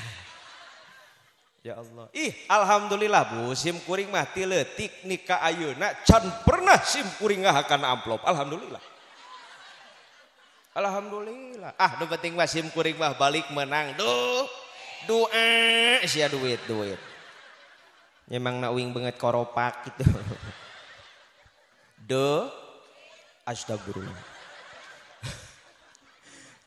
ya Allah. Ih, alhamdulillah Bu, sim kuring mah letik nikah nikah nak can pernah sim kuring akan amplop. Alhamdulillah. Alhamdulillah. Ah, nu penting mah sim kuring mah balik menang. Duh. Doa sia duit duit. Emang nak wing banget koropak gitu. Do astagfirullah.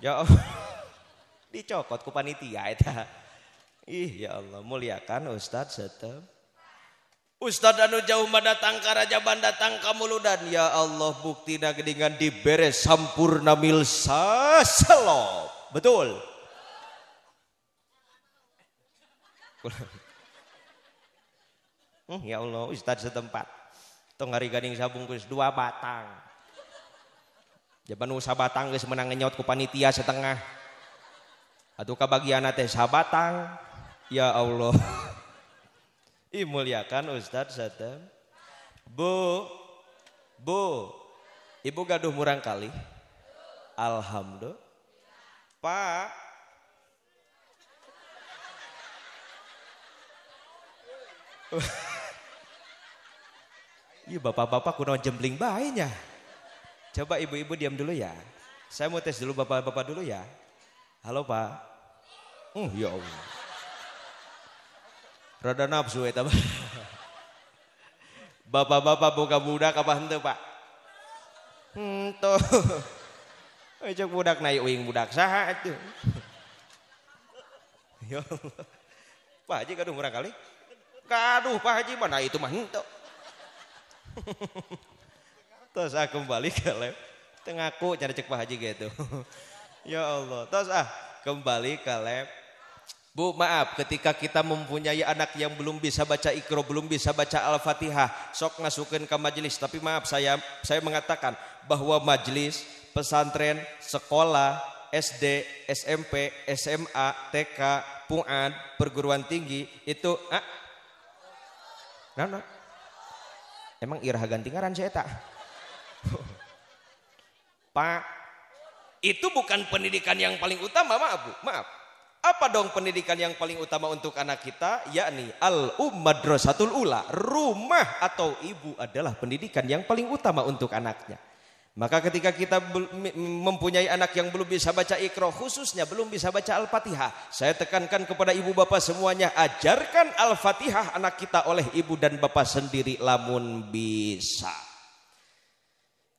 Ya Allah. Dicokot ku panitia eta. Ih ya Allah muliakan Ustaz setem. Ustaz anu jauh madatang ka Raja datang ka Muludan. Ya Allah bukti buktina di diberes sampurna milsa selop. Betul. Hmm, ya Allah Ustaz setempat. Tong hari gading sabungkus dua batang. Jaban nu sabatang geus meunang nyaut ku panitia setengah. Atuh kabagianna teh sabatang. Ya Allah. Ih muliakan Ustaz Satem. Bu. Bu. Ibu gaduh murang kali. Alhamdulillah. Pak. Iya bapak-bapak kuno jembling bayinya. Coba ibu-ibu diam dulu ya. Saya mau tes dulu bapak-bapak dulu ya. Halo pak. Oh uh, ya Allah. Rada nafsu ya Bapak-bapak buka budak apa henteu pak? Henteu. coba budak naik wing budak saha itu. Ya Allah. Pak Haji kadung murah kali. Kaduh Pak Haji mana itu mah henteu. Terus ah kembali ke lab. Tengaku cari cek Pak Haji gitu. ya Allah. Terus ah kembali ke lab. Bu maaf ketika kita mempunyai anak yang belum bisa baca ikro, belum bisa baca al-fatihah. Sok ngasukin ke majelis. Tapi maaf saya saya mengatakan bahwa majelis, pesantren, sekolah, SD, SMP, SMA, TK, puan, perguruan tinggi itu ah, Nana. Emang iraha ngaran saya tak? Pak, itu bukan pendidikan yang paling utama, maaf Bu, maaf. Apa dong pendidikan yang paling utama untuk anak kita? Yakni al-ummadrasatul ula, rumah atau ibu adalah pendidikan yang paling utama untuk anaknya. Maka ketika kita mempunyai anak yang belum bisa baca ikro khususnya belum bisa baca Al-Fatihah. Saya tekankan kepada ibu bapak semuanya ajarkan Al-Fatihah anak kita oleh ibu dan bapak sendiri lamun bisa.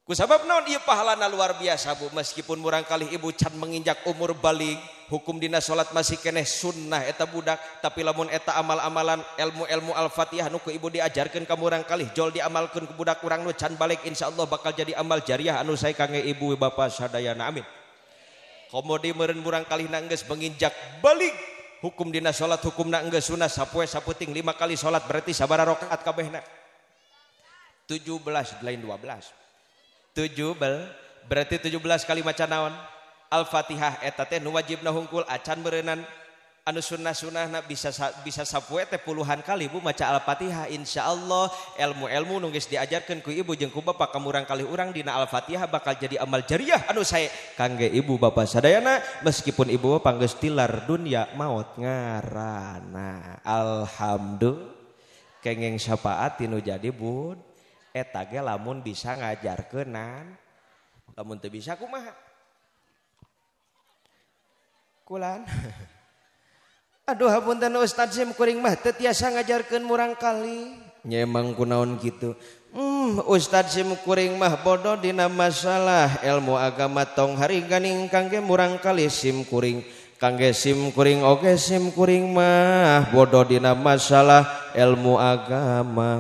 sabab nonon dia pahala luar biasa Bu meskipun kurangkali ibu cand menginjak umur balik hukum Di salat masih keeh sunnah eta budak tapi lamun eta amal-amalan ilmu elmu alfatihahku Ibu diajarkan kamu orang kurangkali Jol diamalkan ke budak kurang lu can balik Insya Allah bakal jadi amal jariyah anu saya kang ibu Bapak sadana amin komodi me murangkali nangges menginjak balik hukum di salat hukum nanggge sunnah sapue sapputing lima kali salat berarti sabar rakaat kabeh 17 lain 12 17bel berarti 17 kali maca nawan al-fatihah eta tehnu wajib naungkul acan benan anu sunnah sunnah nah bisa bisa sapueete puluhan kali ibu maca al- Faah Insya Allah ilmuelmu nungis diajatkan ku ibu jengku pakai oranguran kali urang Di al-fatihah bakal jadi amal jaiyah anu saya kang ibu bapak saddayana meskipun ibupangge tilar dunia maut ngaana Alhamdulil kengengsfaatinu jadi Bunda lamun bisa ngajar kean bisa kuma aduhpun Ustading mah biasa ngajar ke murangkali memang ku naon gitu Ustadz sim kuring mah hmm, bodohdina masalah elmu agama tong hari ganing kan murang kali sim kuring kang sim kuringge sim kuring mah bodohdina masalah elmu agama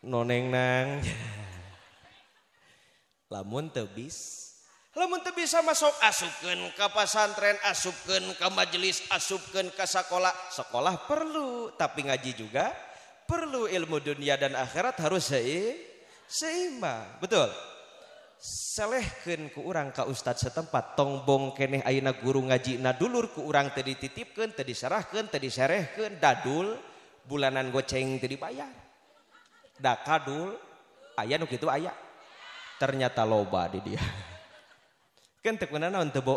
noneng nang lamun tebis lamun tebis sama sok asupkan ke pasantren asupkan ke majelis asupkan ke sekolah sekolah perlu tapi ngaji juga perlu ilmu dunia dan akhirat harus seimbang betul selehkan ke orang ke ustad setempat tongbong keneh aina guru ngaji na dulur ke orang tadi titipkan tadi serahkan tadi serehkan dadul bulanan goceng tadi bayar kadul aya gitu aya ternyata loba di dia Ken menana tebo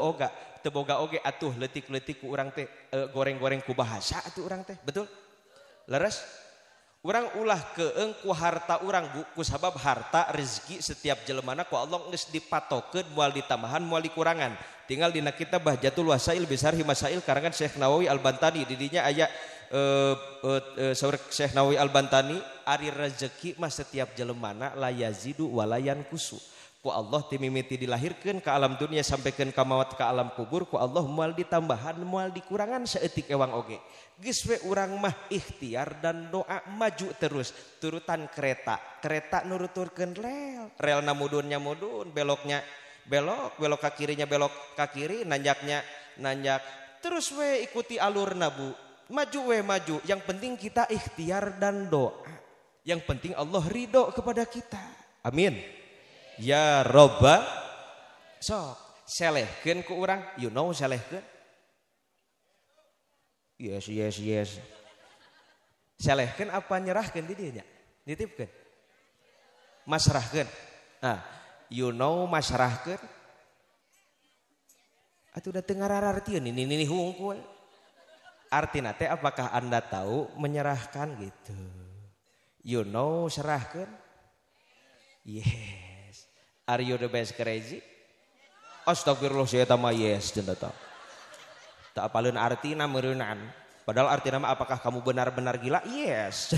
teboga oge atuh leik-letik u teh e, goreng-gorengku bahasauh orang teh betul leres orang ulah ke egku harta u buku sabab harta rezeki setiap Jemana Kones dipok ke dual di taan mualikurangan tinggal di kitat Bah jatul wassail besar himaail karena Syekh Nawi Alban tadi diriinya aya Eh, eh, eh, sore Syekh Nawi Al-bantani Ari rezeki Mas setiap je mana la Yazidu walayan kusu pu Allah timimiiti dilahirkan ke alam dunia sampaikan kamawat ke alam kugurku Allah mual ditambahan mual dikurangan seetik ewang Oke giswe urang mah ikhtiar dan doa maju terus turutan kereta kereta nuru turken lel Realnaudnya modun beloknya belok belok ka kirinya belok ka kiri nanyaknya najak terus W ikuti alur nabu Maju we maju, yang penting kita ikhtiar dan doa. Yang penting Allah ridho kepada kita. Amin. Ya Robba. Sok, selehkan ke orang. You know selehkan? Yes, yes, yes. Selehkan apa nyerahkan di dirinya? Nitipkan. Masrahkan. Nah, you know masrahkan. Atau udah dengar artian ini ini hungkul. Artinya teh apakah Anda tahu menyerahkan gitu. You know serahkan. Yes. Are you the best crazy? Astagfirullah saya tama yes jenda tak. Tak apalun nama merenang. Padahal arti nama apakah kamu benar-benar gila? Yes.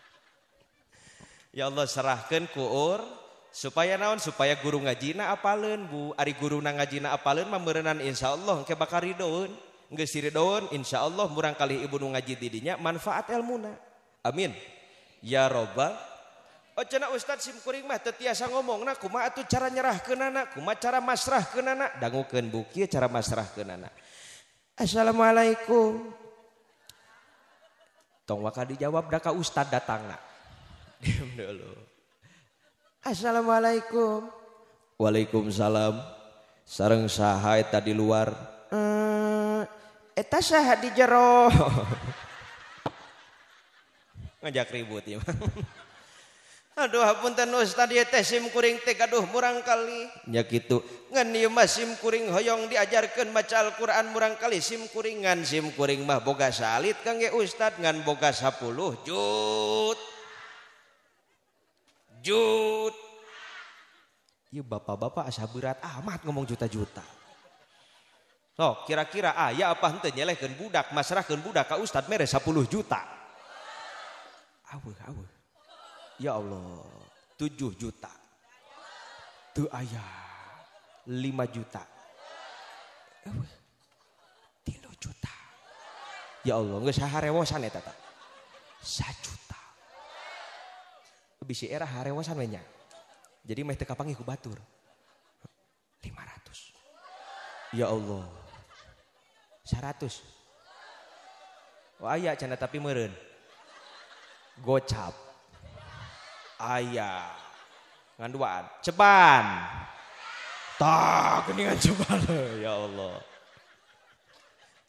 ya Allah serahkan kuur supaya naon supaya guru ngaji ngajina apalun bu ari guru na ngajina apalun mah meureunaan insya Allah bakal ridoeun ngesiri daun insya Allah murang kali ibu nu ngaji didinya manfaat ilmuna amin ya roba oh cina ustad sim kuring mah tetiasa ngomong nah kuma atuh cara nyerah ke nana kuma cara masrah ke nana dangukan buki, cara masrah ke nana assalamualaikum tong wakal dijawab daka ustad datang nak diam dulu assalamualaikum waalaikumsalam sarang sahai tadi luar punya tasa di jero ngejak ributuhpun Uustauh murangkali gitu ngenkuring hoyong diajarkan maca Alqu murangkali simIMkuringan simIMkuring mah boga Salit kang Ustad ngan boga 10 jut ju y bapak-bapak ashabt Ahmad ngomong juta-juta No, oh, kira-kira ah ya apa henteu nyelehkeun budak, masrahkeun budak ka ustad mere 10 juta. Aweuh, aweuh. Ya Allah, 7 juta. Teu ayah 5 juta. Aweuh. 3 juta. Ya Allah, geus saharewosan eta tata. 1 juta. Bisi era harewosan we nya. Jadi meh teu kapangi ku batur. 500. Ya Allah. 100. Wah ayah canda tapi meren gocap ayah nganduan ceban tak ini keningan ceban ya Allah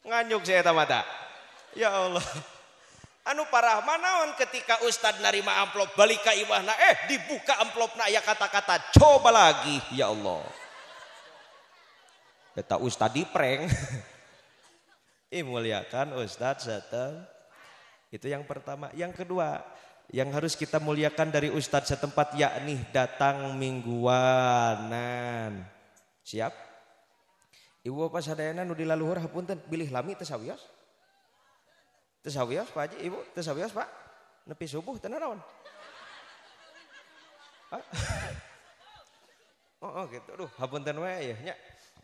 nganyuk saya tamata ya Allah anu parah manawan ketika Ustad narima amplop balik ke imahna eh dibuka amplop na ya kata-kata coba lagi ya Allah kata Ustad di prank muliakan Ustadz setempat. Itu yang pertama. Yang kedua, yang harus kita muliakan dari Ustadz setempat yakni datang mingguanan. Siap? Ibu apa sadayana nudi dilaluhur hapunten bilih lami tesawios. Tesawios Pak Haji, Ibu tesawios Pak. Nepi subuh tenarawan. Oh, oh gitu, duh hapunten weh ya nyak.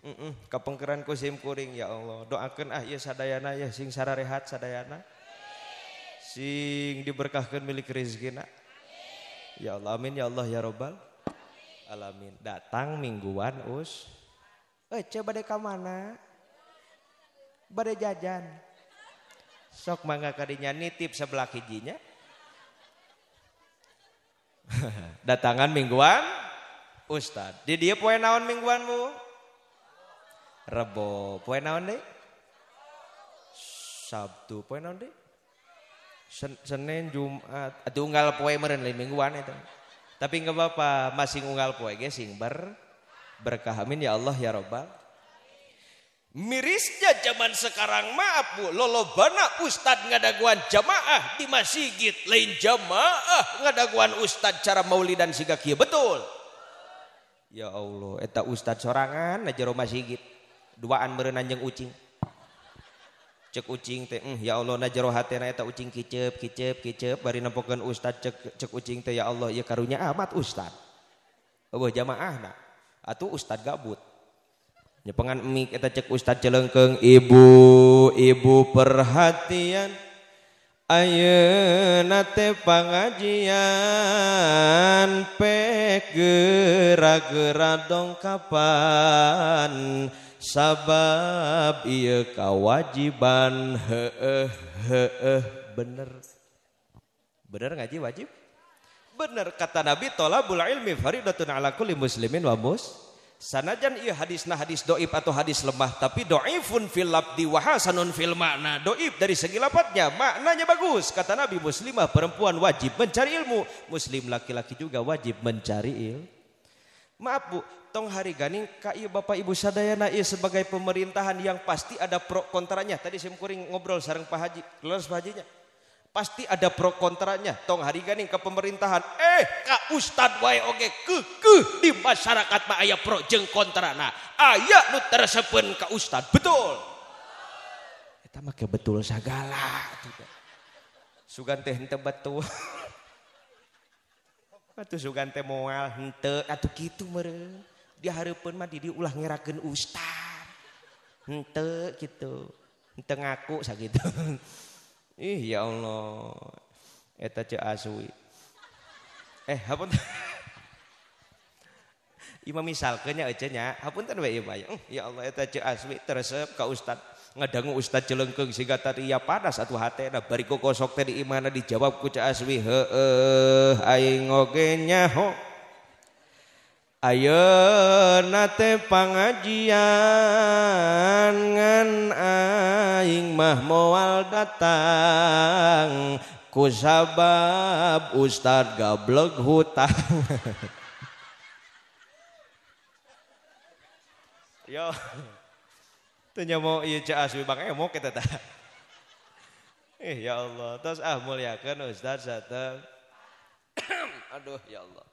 Mm -mm, Kepengkeran ku sim kuring ya Allah. Doakan ah ya sadayana ya sing sara rehat sadayana. Sing diberkahkan milik rezekina. Ya Allah amin ya Allah ya Robbal alamin. Datang mingguan us. Eh coba deh kemana? Bade jajan. Sok mangga kadinya nitip sebelah kijinya. Datangan mingguan Ustad. Di dia poin naon mingguanmu? Rebo. Poe naon deh? Sabtu. Poe naon deh? Sen Senin, Jumat. Aduh unggal poe meren lain mingguan itu. Tapi nggak apa-apa, masih unggal poe ge sing ber berkah amin ya Allah ya Robbal. Mirisnya zaman sekarang maaf bu, lolo bana ustad ngadaguan jamaah di masjid, lain jamaah nggak ngadaguan ustad cara si gak sigakia betul. Ya Allah, eta ustad sorangan aja rumah sigit. punya duaan merenanng ucing cek ucing mm, Allah narohati ucingceppo usta cek ucing Allah karnya amat usta jamaah ustabut nyepengan kita cek stad jelengkeng ibu ibu perhatian napangjian pek gera-gera dongkapan sabab iya kewajiban he heeh bener bener ngaji wajib bener kata Nabi bula ilmi faridatun ala kulli muslimin wa mus iya hadis nah hadis doib atau hadis lemah tapi doifun fil labdi wahasanun fil makna doib dari segi lapatnya maknanya bagus kata Nabi muslimah perempuan wajib mencari ilmu muslim laki-laki juga wajib mencari ilmu maaf Bu tong hariganing kayu Bapak ibu sadaya na sebagai pemerintahan yang pasti ada prokontraannya tadi semkuring ngobrol sarang pahajib lu pajinya pasti ada prokontraannya Tong hariganing ke pemerintahan eh Ka Ustad wage ke ke di masyarakatmah ayaah projengkontraana ayanut tersepen Ka Uusta betul maka betul segala sugan teh tebat tua punya sugan temoal hente aduh gitu mere dia haripun mandi di ulah nggen ustaz hete gitu ente ngaku sa gitu iya Allah aswi eham misal kenya ajanya hapun wa ibayongiya Allah aswi tersep kau Uustad dangu Ustadz jelengkeng singgatariiya pada satu hat nabariku kosok teh diimana dijawab kuca aswi he ngogenyaho ayo nate panjiiananganingmahwal datang kusabab Uustaz gablog huta yo Tanya mau iya caas bang emo kita tak. Eh ya Allah, terus ah muliakan Ustaz satu. Aduh ya Allah.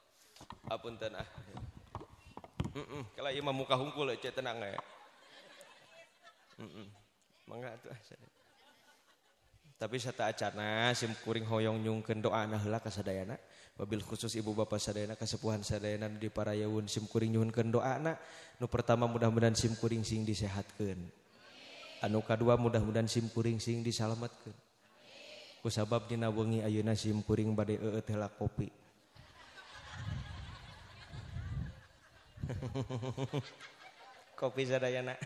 Apun tenang. Mm -mm, kalau iya mau muka hungkul cek tenang ya. Mm -mm. Mangga atuh. Ah, Tapi sata acana sim kuring hoyong nyungkeun doa heula nah kasadayana. sadayana bil khusus ibu bapak sadak kesepuhan saddayan di parayaun simkuringyun ke doa anak nu pertama mudah-mudahan simkuring sing disehatken anuka dua mudah-mudahan simkuring sing dislamatatkan ku sabab nynabungi ayuna simpuring bade tela kopi kopi saana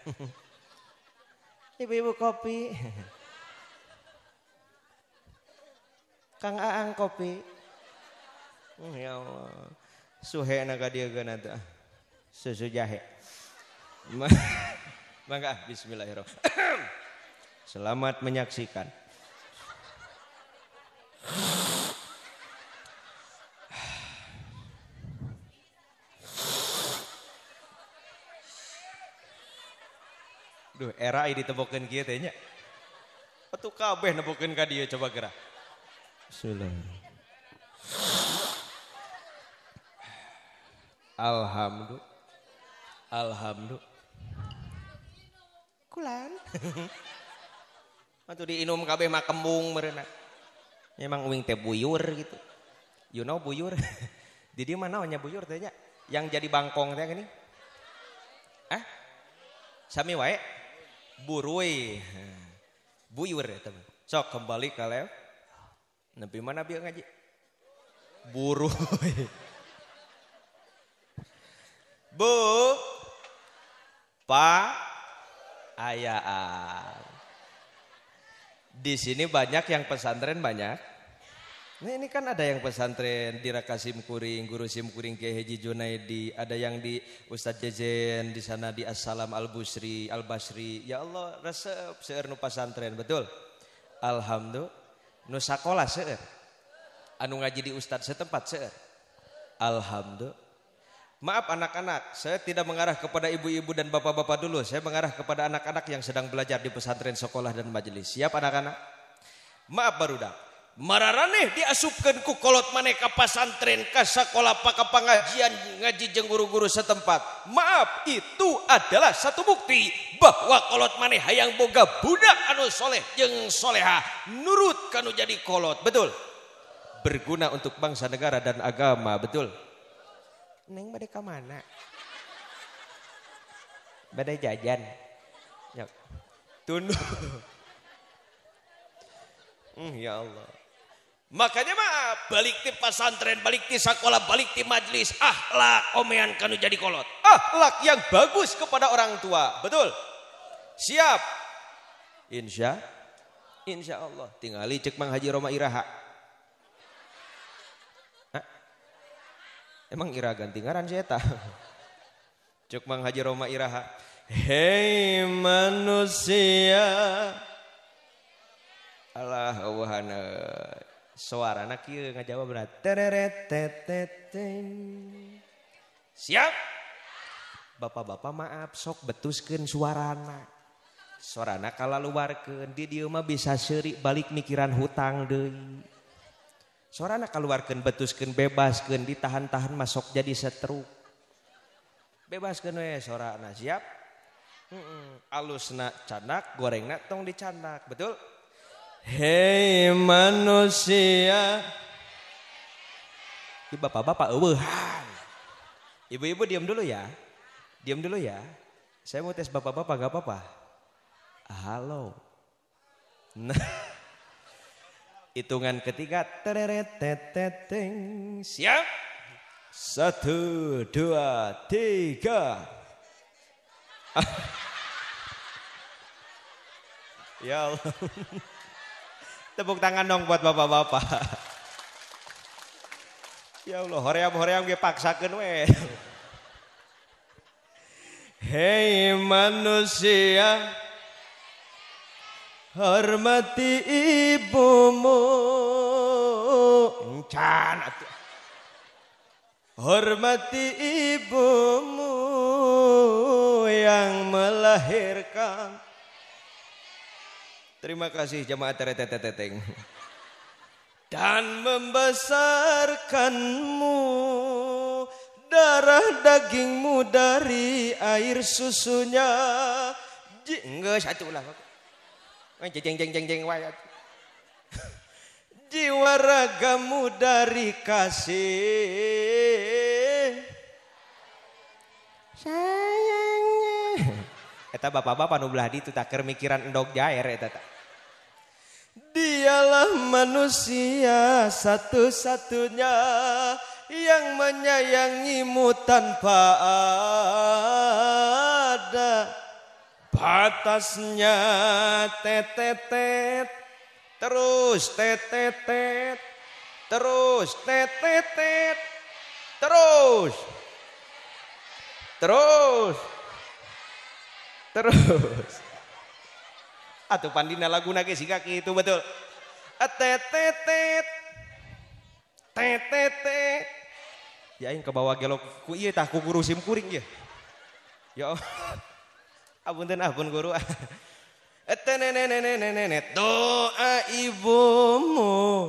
ibu-ibu kopi kang aang kopi Oh, ya Allah suhe naga dia ganata susu jahe maka bismillahirrahmanirrahim selamat menyaksikan Duh, era ini ditebokin kia tanya. Atau kabeh nebokin kadia, coba gerak. Bismillahirrahmanirrahim. Alhamdulillah. Alhamdulillah. Kulan. Waktu diinum kabeh mah kembung mereuna. Memang uing teh buyur gitu. You know buyur. Di mana mah buyur tanya. Yang jadi bangkong teh gini. Eh? Sami wae. Burui. Buyur ya teman. Sok kembali ke lab. Nabi mana biar ngaji? Burui. Bu Pa Ayah, Di sini banyak yang pesantren banyak. Nah ini kan ada yang pesantren di Raka Kuring, Guru Sim Kuring Kiai Haji Junaidi, ada yang di Ustadz Jejen, di sana di Assalam Al Busri, Al Basri. Ya Allah, resep seueur nu pesantren, betul? Alhamdulillah. Nu sakola seueur. Anu ngaji di Ustadz setempat seueur. Alhamdulillah. Maaf anak-anak, saya tidak mengarah kepada ibu-ibu dan bapak-bapak dulu. Saya mengarah kepada anak-anak yang sedang belajar di pesantren sekolah dan majelis. Siap anak-anak? Maaf barudak. Mararaneh diasupkan ku kolot maneh ka pasantren ka sekolah pengajian ngaji jeung guru-guru setempat. Maaf, itu adalah satu bukti bahwa kolot maneh hayang boga budak anu soleh jeung soleha nurut kanu jadi kolot. Betul. Berguna untuk bangsa negara dan agama, betul. Neng badai ke mana? Badai jajan. yuk, Tunduk. Hmm, ya Allah. Makanya maaf, balik di pesantren, balik di sekolah, balik di majlis. Ahlak omean kanu jadi kolot. Ahlak yang bagus kepada orang tua. Betul? Siap. Insya Insya Allah. tinggal cek Mang Haji Roma Iraha. Emang ira ganti ngaran Zeta. Cuk Mang Haji Roma Iraha. Hei manusia. Allah wahana. Suara anak kieu ngajawab berat. Siap? Bapak-bapak maaf sok betuskeun suarana. Suarana ke. di dioma mah bisa seri balik mikiran hutang deui. Sorana keluarkan betuskan bebaskan ditahan-tahan masuk jadi setru. Bebaskan we sorana siap. Alus nak canak goreng nak tong dicanak betul. Hei manusia. ibu bapak-bapak eueuh. Ibu-ibu diam dulu ya. Diam dulu ya. Saya mau tes bapak-bapak gak apa-apa. Halo. Nah. Hitungan ketiga. Tereteteteng. Siap. Satu, dua, tiga. ya Allah. Tepuk tangan dong buat bapak-bapak. Ya Allah, hoream-hoream gue paksakan weh. Hei manusia, Hormati ibumu Encan Hormati ibumu yang melahirkan Terima kasih jemaat tereteteteng dan membesarkanmu darah dagingmu dari air susunya. jingga satu lah jeng jeng jeng jeng wayat. Jiwa ragamu dari kasih. Sayangnya. Kata bapak-bapak nu itu itu tak mikiran endok jair eta Dialah manusia satu-satunya yang menyayangimu tanpa ada batasnya tetetet terus tetetet terus tetetet terus terus terus atau pandina lagu nake si kaki itu betul eh, tetetet tetetet ya yang ke bawah gelok ku iya tak ku kurusim kuring ya ya Allah Abunten abun guru. ne doa ibumu.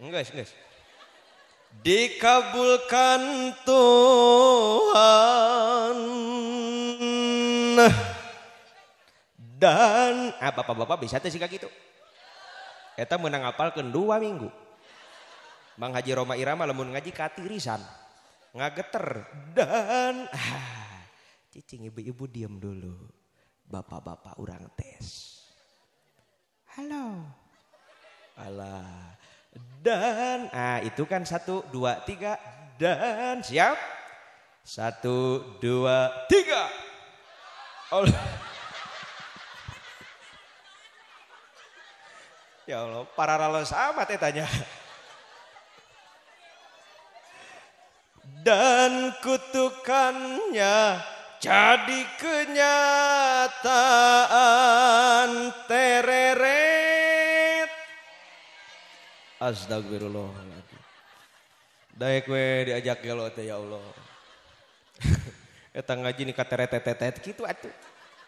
Enggak, enggak. Dikabulkan Tuhan dan ah, bapak-bapak bisa sih jika gitu. Eta menang apal dua minggu. Bang Haji Roma Irama lemun ngaji katirisan. Ngageter dan ah. Cicing ibu-ibu diam dulu. Bapak-bapak orang tes. Halo. Alah. Dan. Ah itu kan satu, dua, tiga. Dan siap. Satu, dua, tiga. Allah. Ya Allah, para ralos sama ya tanya. Dan kutukannya tadi kenyata tere asda ku diajak ya ya Allahang ngaji ni gitu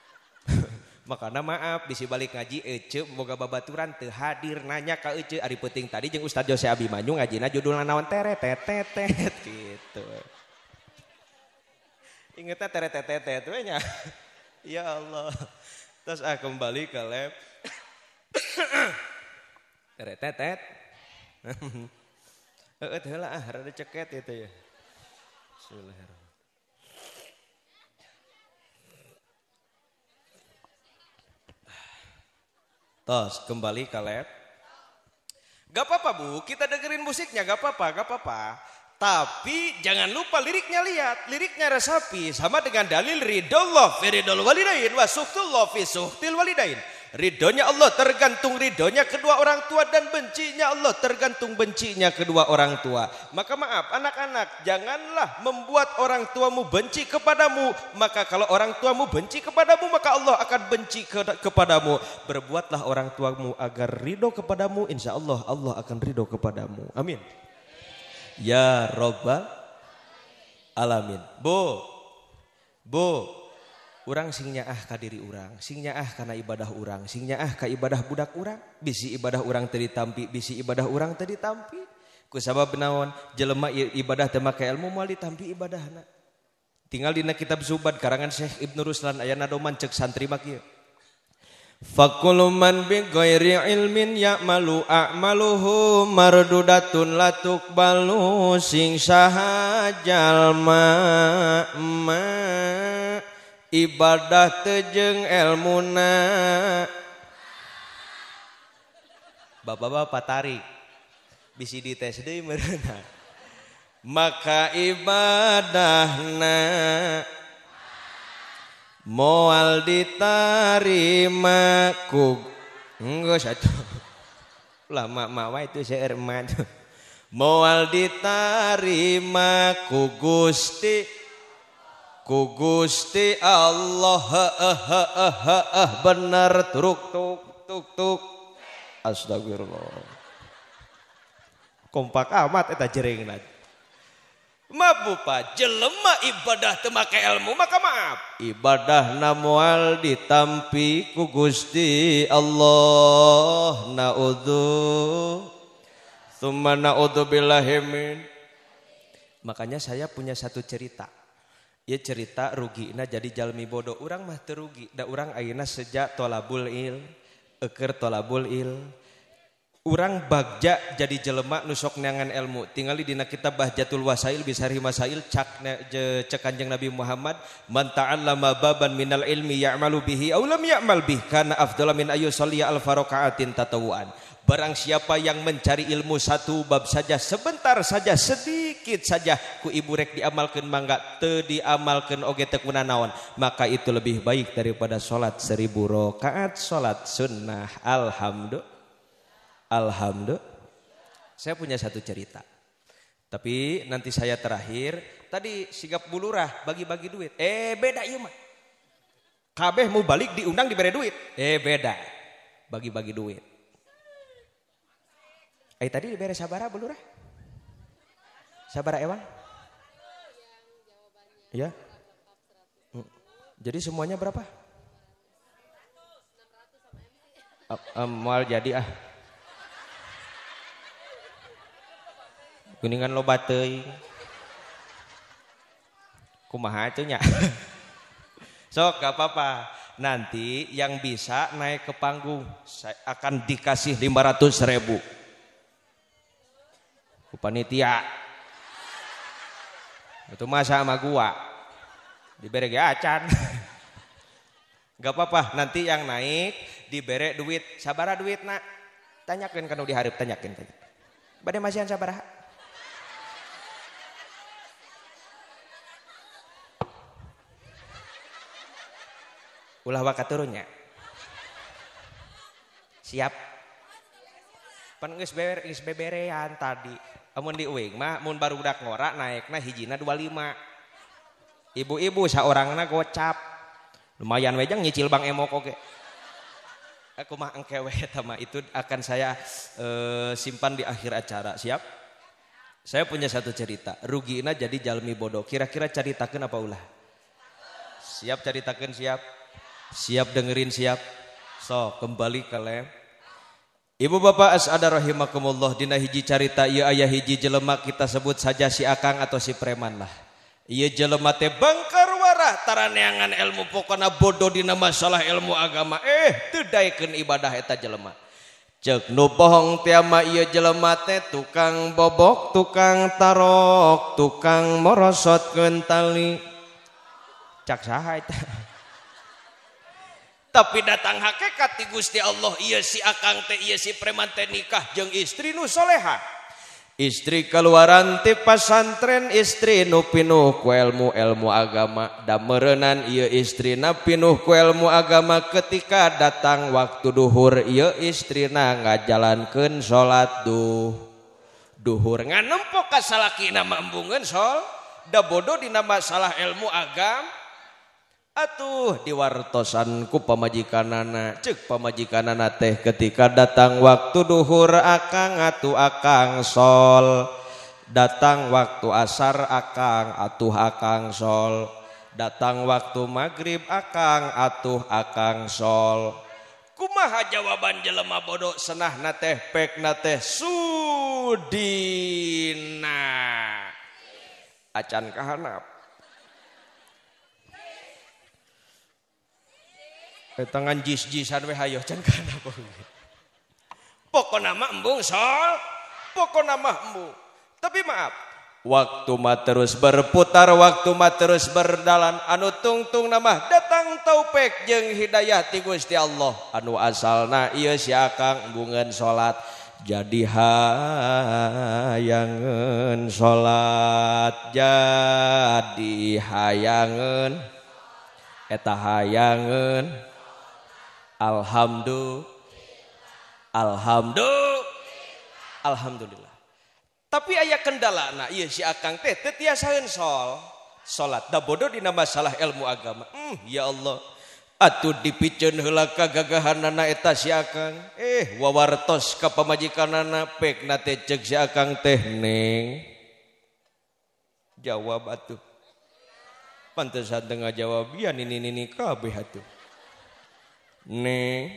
makanna maaf dii balik ngaji ecepmoga babauran tuh hadir nanya ka Ucu Ariputing tadi jeung Ustadz Jose Abimanyu ngajinya judullah nawan tere tete gitu Ingetnya teretetete itu ya Allah. Terus ah kembali ke lab. teretetet. Heeh, lah ah rada ceket itu ya. Bismillahirrahmanirrahim. Tos, kembali ke lab. Gak apa-apa bu, kita dengerin musiknya, gak apa-apa, gak apa-apa. Tapi jangan lupa liriknya lihat, liriknya resapi sama dengan dalil ridho fi ridol walidain wa suhtullah fi suhtil walidain. Ridhonya Allah tergantung ridhonya kedua orang tua dan bencinya Allah tergantung bencinya kedua orang tua. Maka maaf anak-anak janganlah membuat orang tuamu benci kepadamu. Maka kalau orang tuamu benci kepadamu maka Allah akan benci ke kepadamu. Berbuatlah orang tuamu agar ridho kepadamu insya Allah Allah akan ridho kepadamu. Amin. ya roba alamin bo bo u singnya ah ka diri urang singnya ah karena ibadah urang singnya ahkah ibadah budak urang bisi ibadah orangrang dari tampi bisi ibadah urang tadi tampi kuapa penanawon jelemak ibadah temmak ke ilmu wali tampi ibadah anak tinggal di kitab Subbat karangan Syekh Ibnuruslan ayana doman cek santri Makki Fakuluman Bgo ilmin yamaluak maluhu mardu datun latuk balu singsahajallmama ibadah tejeng elmuna Ba-bapak tarik bisi di SD mereka maka ibadahna moal diterima ku enggak satu lah mak mawa itu saya ermat moal diterima ku gusti ku gusti Allah ha ha ha benar truk tuk tuk tuk astagfirullah kompak amat eta jering Mabupa jelema ibadah temakai ilmu maka maaf ibadah namual ditampi ku Gusti Allah naudzu thumma naudzu billahi makanya saya punya satu cerita ya cerita rugi nah jadi jalmi bodoh orang mah terugi da orang aina sejak tolabul il eker tolabul il orang bagja jadi jelemak nusok nangan ilmu Tinggal di dina kitab bahjatul wasail bisari masail cak je, cek Nabi Muhammad man ta'allama baban minal ilmi ya bihi aw ya ya'mal bih afdalamin afdala min al faroka'atin tatawuan barang siapa yang mencari ilmu satu bab saja sebentar saja sedikit saja ku ibu rek diamalkan mangga te diamalkan oge teu naon maka itu lebih baik daripada solat seribu rokaat, solat sunnah alhamdulillah Alhamdulillah. Saya punya satu cerita. Tapi nanti saya terakhir, tadi sigap bulurah bagi-bagi duit. Eh beda iya mah. Kabeh mau balik diundang diberi duit. Eh beda. Bagi-bagi duit. Eh tadi diberi sabara bulurah? Sabara Ewan? Ya. Jadi semuanya berapa? Eh, eh, mual um, jadi ah. kuningan lo batei kumaha itu nya sok gak apa-apa nanti yang bisa naik ke panggung saya akan dikasih 500 ribu Kupanitia, itu masa sama gua diberi ya, acan gak apa-apa nanti yang naik diberi duit sabara duit nak tanyakan kan udah harap tanyakan tadi badai masihan sabar? ulah wakaturunya siap pan geus beber geus beberean tadi amun di uing mah mun baru udah ngora naikna hijina 25 ibu-ibu saorangna gocap lumayan wejang nyicil bang emok oge aku mah engkewe tama itu akan saya uh, simpan di akhir acara siap saya punya satu cerita rugina jadi jalmi bodoh kira-kira ceritakan apa ulah siap ceritakan siap siap dengerin siap so kembali kalem Ibu ba es ada rohhimakumullah dina hiji carita ayaah hiji jelemak kita sebut saja siakang atau si preman lah ia jelemate bangkarwarataraaneangan ilmupokokana bodohdina masalah ilmu agama ehaiken ibadaheta jelemak cek nubohong tiama iya jelemate tukang bobok tukangtarok tukang morrosot ngentali caksaha tapi datang hakekat Gusti Allah ia si akan si premanten nikah istri nusholehah istri keluaran pasantren istri nupinuh kuelmu elmu agama dan merenan ia istri na pinuh kuelmu agama ketika datang waktu dhuhhur ia istri na nggak jalankan salatuh duhur salah namabung bodoh nambah salah ilmu agama atuh diwartosanku pemajikan nana cek pemajikan na teh ketika datang waktu dhuhhur akan ngatu akan sol datang waktu asar akan atuh akanng sol datang waktu magrib akan atuh akanng sol kumaha jawaban jelemah bodoh senahnate teh peknate Sudin acan kahanapa tangan jiayopokok namabungpokok namamu tapi maaf waktumah terus berputar waktumah terus berdalan anu tung-tung nama datang tau pek je Hidayatigu iststi Allah anu asal Nah yo si kangggen salat jadiangan salat jadi di hayangan eta hayangan Alhamdulil Alhamdul Alhamdulillah tapi aya kendala anak iya si akan teh salat takk bodoh di nama salah ilmu agama hmm, ya Allah atuh dipic gagahanaeta si ehtos kapjikan jawab atuh pantesusan tengah jawab ya kauuh Eh.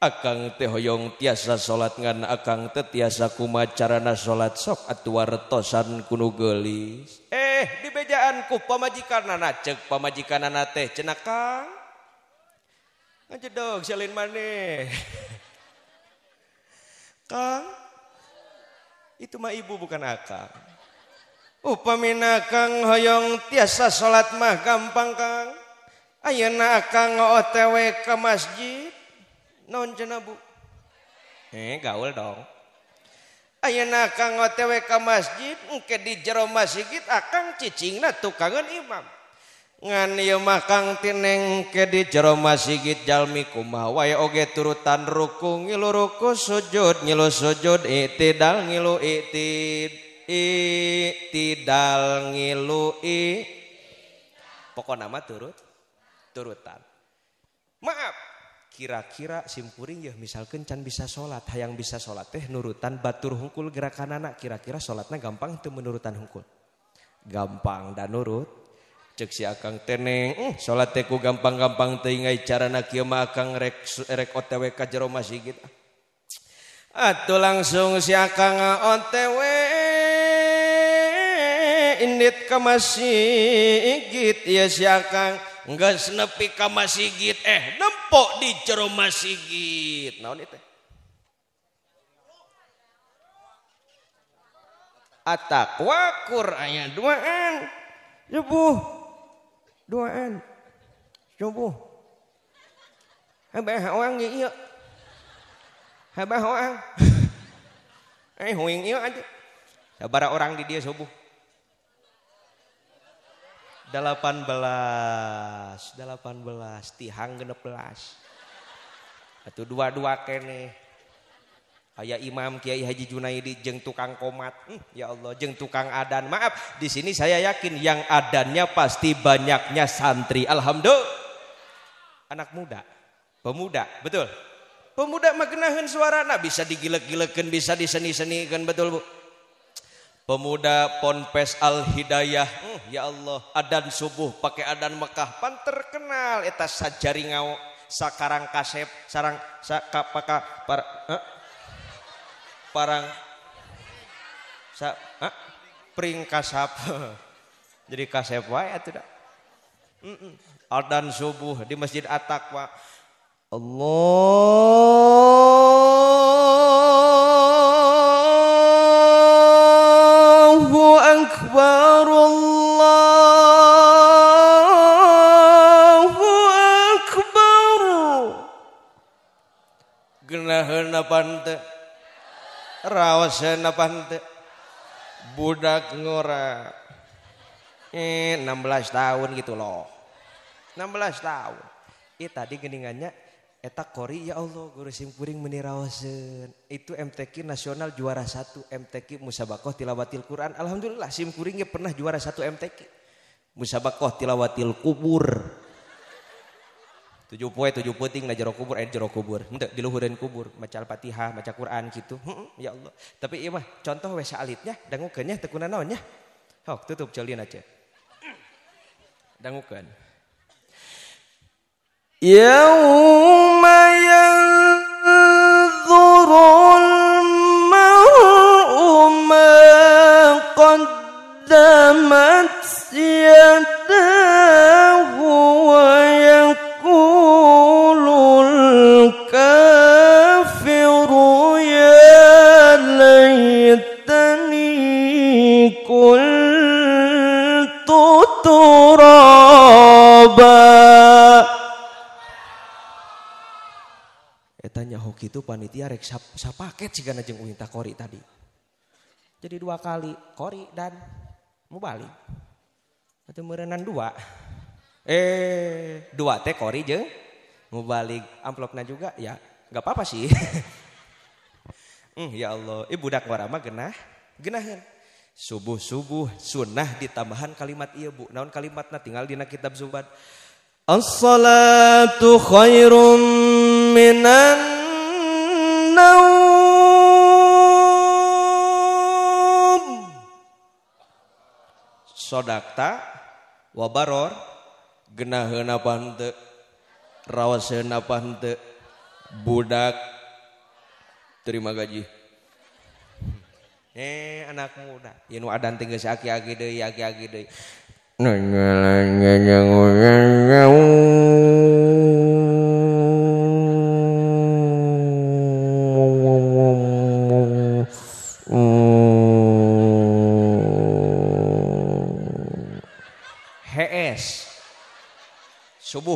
akanng teh hoyong tiasa salatngan akan Teasa kuma cara na salat sok atwar tosankulu golis eh dibejaaanku pemajikananecek pemajikan anak teh cenakan Hai aja dong sallin man Ka itu mah ibu bukan a akan up pamina Kahoyong tiasa salat mah gampang Kang buat Ayye ngo tewek ke masjid nonnabu eh, gaul dong Ay ngo tewek ke masjibke di jeroma sigit akan cici tuk imam ngani makanng tineng ke di jeroma sigit jal mi kuma wa oge turutan ruku ngiluuku sujud nyilu sujuddal ngilu tidal ngilui pokok nama turut turutan maaf kira-kira simpuring ya misalkan can bisa sholat hayang bisa sholat teh nurutan batur hungkul gerakan anak kira-kira sholatnya gampang itu menurutan hungkul gampang dan nurut cek si akang teneng eh, sholat teku gampang-gampang teingai cara nakia mah akang rek, rek otw kajero masih gitu Atau langsung si akang otw indit ke masih gitu ya si akang nggak senepi ka masigit eh nempo di jero masjid naon itu atakwa kur aya duaan subuh duaan subuh habah orang ye ya, ieu iya. habah orang. eh huing ieu iya, aja sabara orang di dia subuh delapan belas delapan belas tihang genep belas atau dua-dua kene ayah imam kiai haji junaidi jeng tukang komat ya Allah jeng tukang adan maaf di sini saya yakin yang adannya pasti banyaknya santri alhamdulillah anak muda pemuda betul pemuda magenahan suara nah bisa digilek-gilekan bisa diseni-senikan betul bu Pemuda Ponpes Al Hidayah, hmm, eh, ya Allah, adan subuh pakai adan Mekah, pan terkenal eta sajari ngau sakarang kasep sarang sakapaka par, eh? parang sa, eh? pring kasap. Jadi kasep wae atuh da. Adan subuh di Masjid atakwa Allah punya warunghana raw budak ngoora eh 16 tahun gitu loh 16 tahun tadi keningannya Eta Kori ya Allah guru simpuring menirawasen. Itu MTQ nasional juara satu MTQ Musabakoh Tilawatil Quran. Alhamdulillah simpuringnya pernah juara satu MTQ. Musabakoh Tilawatil Kubur. Tujuh poe tujuh puting na jero kubur, eh jero kubur. Henteu diluhurin kubur, maca Al-Fatihah, Quran gitu. ya Allah. Tapi iya mah contoh we alitnya, dangukeun tekunan teu oh Hok tutup celina aja. Dangukeun. يوم ينظر المرء ما قدمت يده hoki itu panitia rek sapaket sih karena jeng uinta kori tadi. Jadi dua kali kori dan mau balik. Atau merenan dua. Eh dua teh kori jeng mau balik amplopnya juga ya nggak apa-apa sih. hmm, ya Allah, ibu eh, budak warama genah, genahan. Ya. Subuh-subuh sunnah ditambahan kalimat iya bu. Naon kalimatnya tinggal dina kitab zubat. As-salatu khairum minan punya Hai sodakta wabaror gennahhana pante rawwa se pante budak terima gaji eh anak muda ynu ada tinggal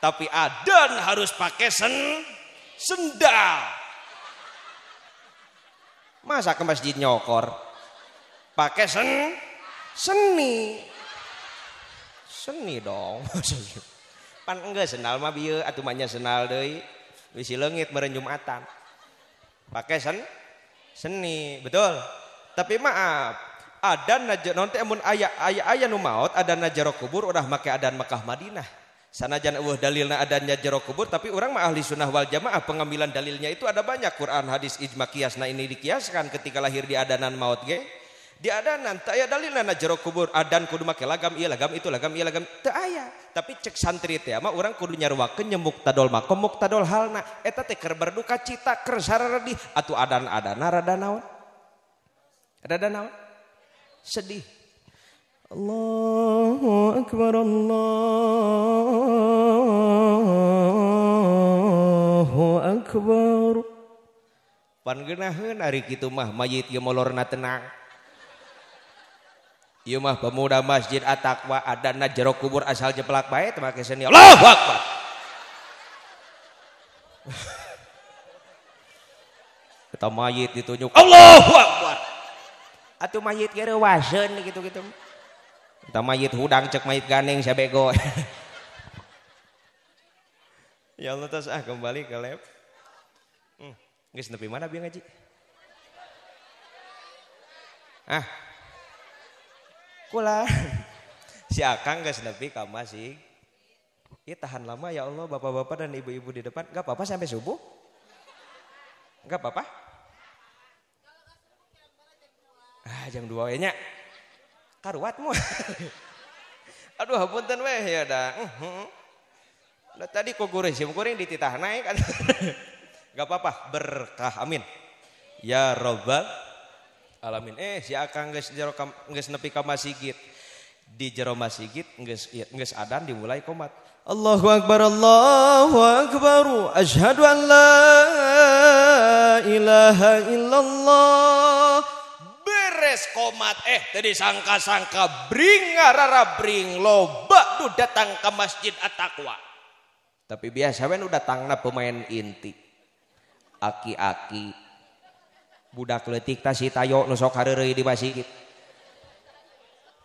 Tapi adan harus pakai sen sendal. Masa ke masjid nyokor? Pakai sen seni. Seni dong Pan enggak sendal mah bieu atuh mah sendal deui. Wis leungit meureun Jumatan. Pakai sen seni, betul. Tapi maaf, ah, adan najer nanti emun ayah ayah ayah nu maut adan najero kubur udah make adan Mekah Madinah sanajan uh dalilna adanya jero kubur tapi orang mah ahli sunnah wal jamaah pengambilan dalilnya itu ada banyak Quran hadis ijma kias nah ini dikiaskan ketika lahir di adanan maut ge di adanan tak aya dalilna na jero kubur adan kudu make lagam iya lagam itu lagam iya lagam teu aya tapi cek santri teh mah orang kudu nyaruakeun nyemuk tadol makom muktadol halna eta teh keur berduka cita keur sararedi atuh adan-adana rada naon rada naon sedih الله أكبر الله أكبر Pangeunaheun ari itu mah mayit ieu molorna tenang. Ieu mah pemuda Masjid at ada adana kubur asal jeplak baik, teh make seni. Allahu Akbar. Eta mayit ditunjuk Allah Akbar. Atuh mayit kira reuwaseun gitu-gitu. -gitu. Kita mayit hudang cek mayit ganing saya bego. ya Allah tas ah kembali ke lab. Hmm. Guys nepi mana biar ngaji? Ah. Kula. si Akang guys nepi ka masih. Ya tahan lama ya Allah bapak-bapak dan ibu-ibu di depan. Gak apa-apa sampai subuh? Gak apa-apa? Ah jam 2 ya karuatmu. Aduh hapunten weh ya dah. Nah, tadi kok goreng sih, goreng dititah naik. Kan? Gak apa-apa, berkah. Amin. Ya robbal alamin. Eh si akang geus jero geus nepi ka masjid. Di jero masjid geus ya, geus adan dimulai komat. Allahu akbar Allahu akbar asyhadu an la ilaha illallah beres komat eh tadi sangka-sangka bring rara bring loba tuh datang ke masjid atakwa tapi biasa kan udah tangna pemain inti aki-aki budak letik tasi si tayo nusok sok hareureuy di masjid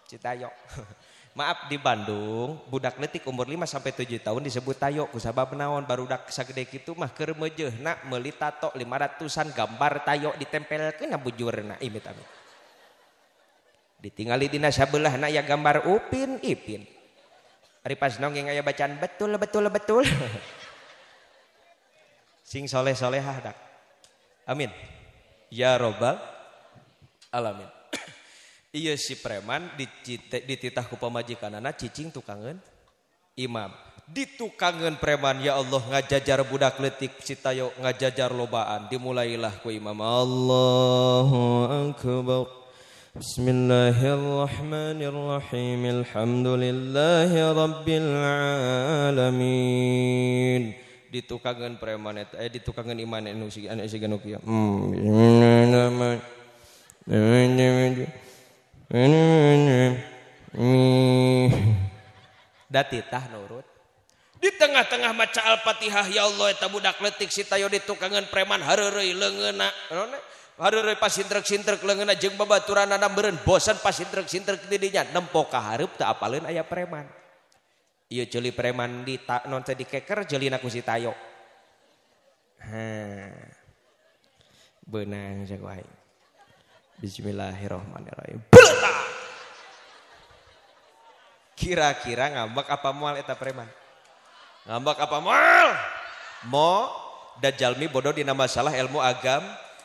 Cita yok, Maaf di Bandung, budak letik umur 5 sampai 7 tahun disebut tayo ku sabab baru dak sagede itu mah keur nak meuli tato 500-an gambar tayo ditempelkeun na bujurna imit amit di dina sebelah na ya gambar Upin Ipin hari pas nongeng ayah bacaan betul betul betul sing soleh solehah dak amin ya robbal alamin iya si preman dititah ku pamajikanana cicing tukangan imam ditukangan preman ya Allah ngajajar budak letik sitayo ngajajar lobaan dimulailah ku imam Allahu akbar Bismillahirmanirrohimilhamdulillabillamin di tukgan preman eh, di tukangan iman nutah hmm, nurut di tengah-tengah maca al-patihaya Allah ta muda dak letik si tayo di tukangan preman ha lengenakron Hareureui pas sintrek leungeunna jeung anak beren bosan pas sintrek sintrek tidinya nempo kaharup tak teu apaleun aya preman. Iyo jeli preman di tak non teh keker jeli ku si Tayo. Ha. benang jago Bismillahirrahmanirrahim. Beletak. Kira-kira ngambak apa mal eta preman? ngambak apa mal? Mo dajalmi bodoh di nama salah ilmu agam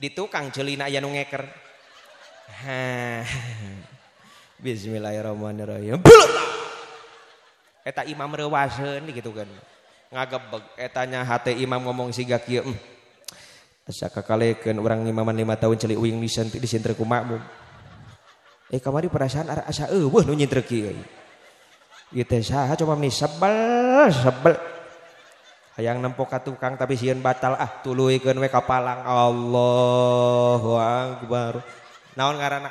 ditu kang celina aya eker ha Bismil imamwadi gitu gan ngagebegnya hat imam ngomong siga kakaliken orangmaman nilima taun celik uing bisamak eh, kam perasaan asa nunyi ni sebel sebek hayang nempok ka tukang tapi sieun batal ah tuluykeun we ka palang Allahu akbar naon ngaranna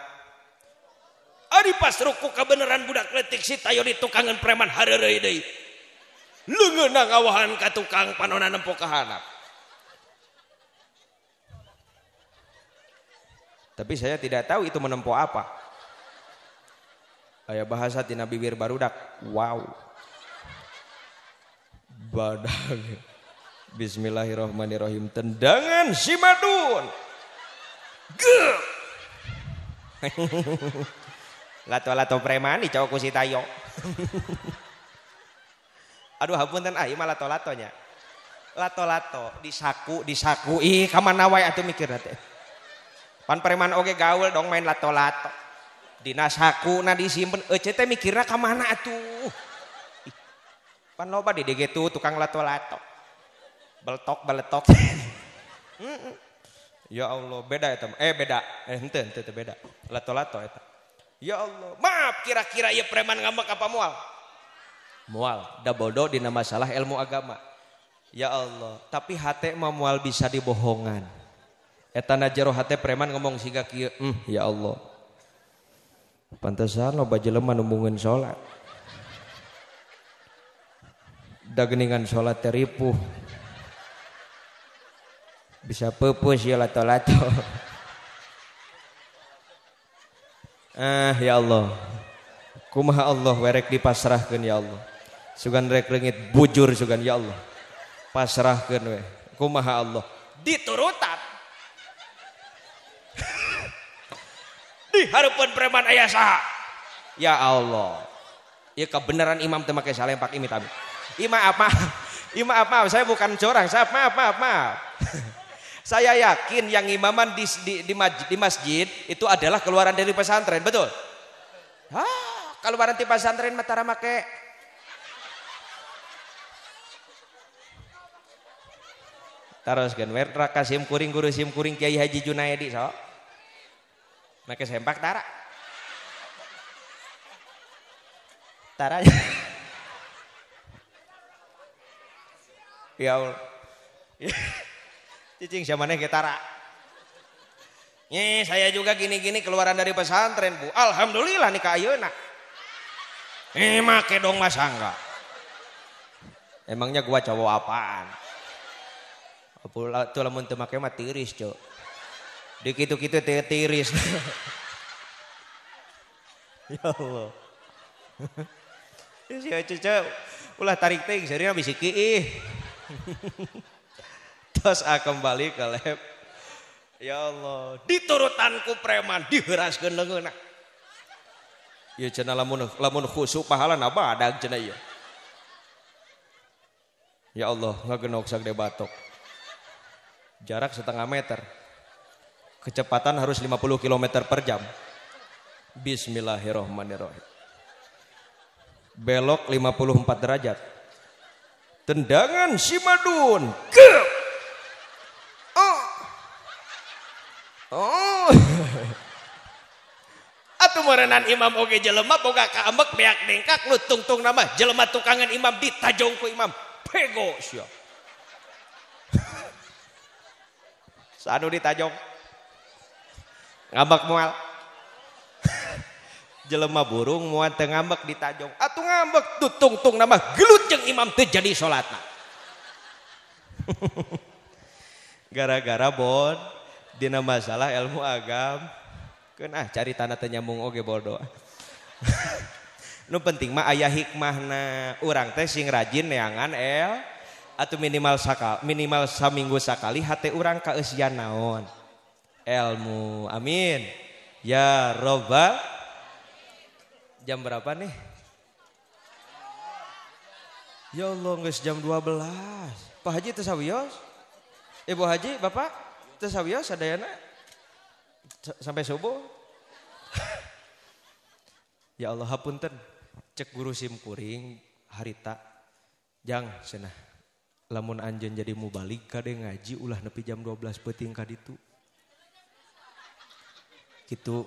Ari pas pasruku kabeneran budak leutik si tayo di tukangan preman hareureuy deui leungeuna ngawahan ka tukang panonna nempok ka handap tapi saya tidak tahu itu menempo apa Ayah bahasa tina bibir barudak wow badang. Bismillahirrahmanirrahim. Tendangan si Madun. Lato-lato preman di cowok si tayo. Aduh hapunten ah, iya malah lato-latonya. Lato-lato disaku disaku ih kamana wae atuh mikir nanti Pan preman oge gaul dong main lato-lato. Dina saku na disimpen eueuh teh mikirna kamana punya tukang la baok ya Allah bedaam eh beda eh, enten beda ya Allah maaf kira-kira preman kapan mual mual da boddodina masalah ilmu agama ya Allah tapi hat ma mual bisa dibohongan etana jero hat preman ngomong siga ya Allah pantesan no ba jeleman hubun salat dageningan sholat teripuh bisa pupus ya lato lato ah ya Allah kumaha Allah werek dipasrahkan ya Allah sugan rek lengit bujur sugan ya Allah pasrahkan we kumaha Allah diturutan harapan preman ayah sah. ya Allah ya kebenaran imam temakai salah yang pak imit amin Ima apa? Ima apa? saya bukan corang. Saya maaf maaf maaf. saya yakin yang imaman di, di, di, masjid, di masjid itu adalah keluaran dari pesantren, betul? Ah, keluaran di pesantren Mataram make Taroskeun wertra raka sim kuring guru sim kuring Kiai Haji Junaidi so, Make sempak tara. Tara. Ya Cicing zamannya getara. Nih saya juga gini-gini keluaran dari pesantren bu. Alhamdulillah nih kak Ayuna. Eh make dong mas angga. Emangnya gua cowok apaan? Apula tuh lamun teu make mah tiris cok. Dikitu-kitu tiris. ya Allah. Ya cucu ulah tarik ting, sarinya bisa kiih. Terus aku kembali ke lab. Ya Allah, diturutanku preman, diheras gendeng Ya cina lamun, lamun khusu pahala nabah ada cina ya. Ya Allah, nggak genok sagde debatok Jarak setengah meter. Kecepatan harus 50 km per jam. Bismillahirrahmanirrahim. Belok 54 derajat Tendangan si Madun. Ke. Oh. Oh. Atuh merenan imam oge jelema boga kaambek beak dengkak lu tungtung nama jelema tukangan imam ditajong ku imam. Pego sia. Sanu ditajong. Ngambek moal. punya lemah burung mua te ngambeg ditajong At ngambeg tuh tungtung namalutng imam tuh jadi salat gara-gara bond ah, na masalah elmu agam kena cari tanah tenyambung oke boddo Nu penting mah ayah hikmahna utes sing rajin neangan el At minimal sakkal minimal saminggu sakali hati orang kaian naon elmu amin ya roba Jam berapa nih? Ya Allah, guys jam 12. Pak Haji tesawios. Ibu Haji, Bapak ada tesawios nak sampai subuh. ya Allah hapunten. Cek guru sim kuring harita. Jang sena. Lamun anjen jadi mubalik kade ngaji ulah nepi jam 12 peting kaditu. Gitu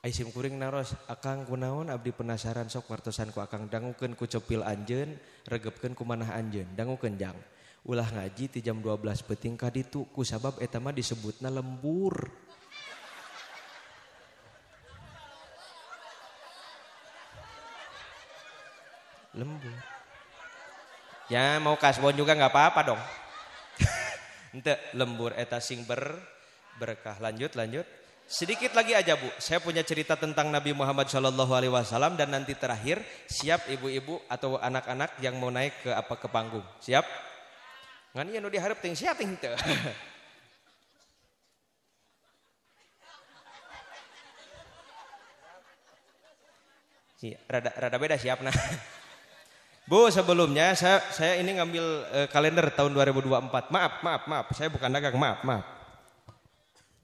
Aisim kuring naros Akang kunaon Abdi penasaran sok ku Akang dangukin ku copil Anjen ku kumanah Anjen dangu jang. ulah ngaji ti jam 12 peting kaditu ku sabab etama disebutna lembur lembur ya mau kasbon juga nggak apa-apa dong ente lembur eta ber berkah lanjut lanjut Sedikit lagi aja Bu, saya punya cerita tentang Nabi Muhammad Shallallahu Alaihi Wasallam dan nanti terakhir siap ibu-ibu atau anak-anak yang mau naik ke apa ke panggung, siap? Ngan iya nu diharap ting siap ting te. Rada, rada beda siap nah. Bu sebelumnya saya saya ini ngambil eh, kalender tahun 2024. Maaf, maaf, maaf. Saya bukan dagang, maaf, maaf.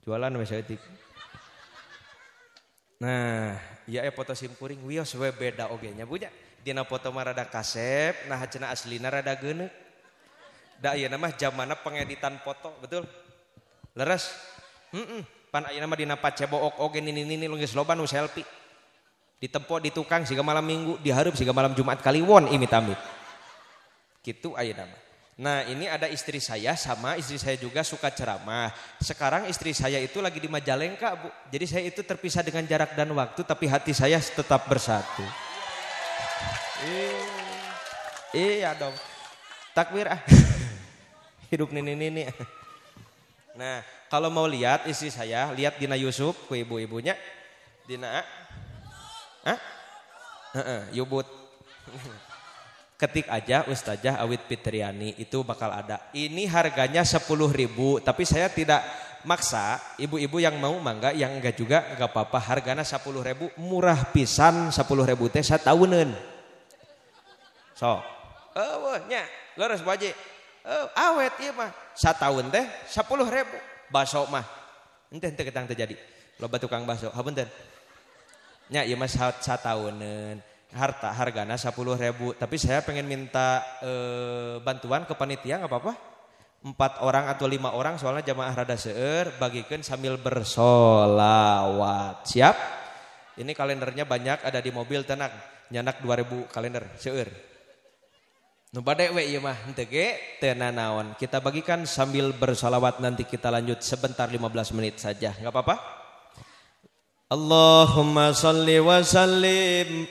Jualan mesotik Nah iya pot eh, simkuring beda marada kasep nahha cena aslinarada gene namamah zaman pengeditan foto betul lerasbois selfie ditemppok di tukang sehingga malam minggu diharp sehingga malam Jumat kaliwon ini tamid gitu ayamah Nah ini ada istri saya sama istri saya juga suka ceramah. Sekarang istri saya itu lagi di Majalengka bu. Jadi saya itu terpisah dengan jarak dan waktu tapi hati saya tetap bersatu. Iya, iya dong. Takbir ah. Hidup nini nini. Nah kalau mau lihat istri saya lihat Dina Yusuf ke ibu-ibunya. Dina. Ah? Uh yubut. ketik aja Ustazah Awit Fitriani itu bakal ada. Ini harganya sepuluh ribu tapi saya tidak maksa ibu-ibu yang mau mangga yang enggak juga enggak apa-apa harganya sepuluh ribu murah pisan sepuluh ribu teh tahunan So, oh, lo nya, leres wajib. Oh, awet iya mah tahun teh sepuluh ribu baso mah. Ente ente ketang terjadi. Loba tukang baso, hapunten. Nya ieu iya mah tahunan harta hargana 10 ribu tapi saya pengen minta e, bantuan ke panitia nggak apa-apa empat orang atau lima orang soalnya jamaah rada seer bagikan sambil bersolawat siap ini kalendernya banyak ada di mobil tenang nyanak 2000 kalender seer nubadek bade we ieu iya mah ntege tenanawan kita bagikan sambil bersolawat nanti kita lanjut sebentar 15 menit saja nggak apa-apa Allahumma salli wa sallim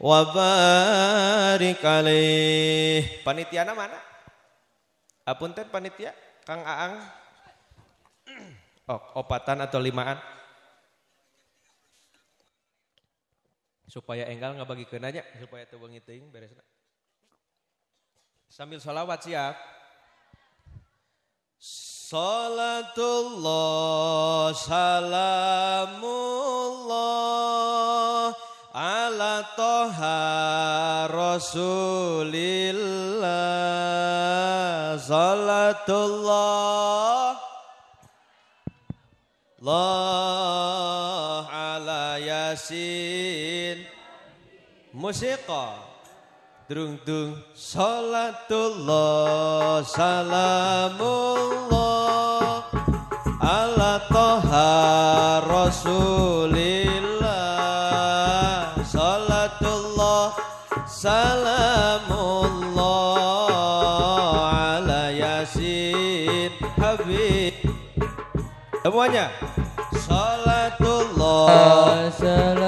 wabarik Panitia nama mana? Apunten panitia, Kang Aang. Oh, opatan atau limaan. Supaya enggal nggak bagi kenanya, supaya itu ting beres. Sambil salawat siap. Salatullah salamullah ala toha rasulillah salatullah Allah ala yasin musika drung, dung Salatullah Salamullah Ala toha Rasulillah semuanya. Salatullah. Salatullah.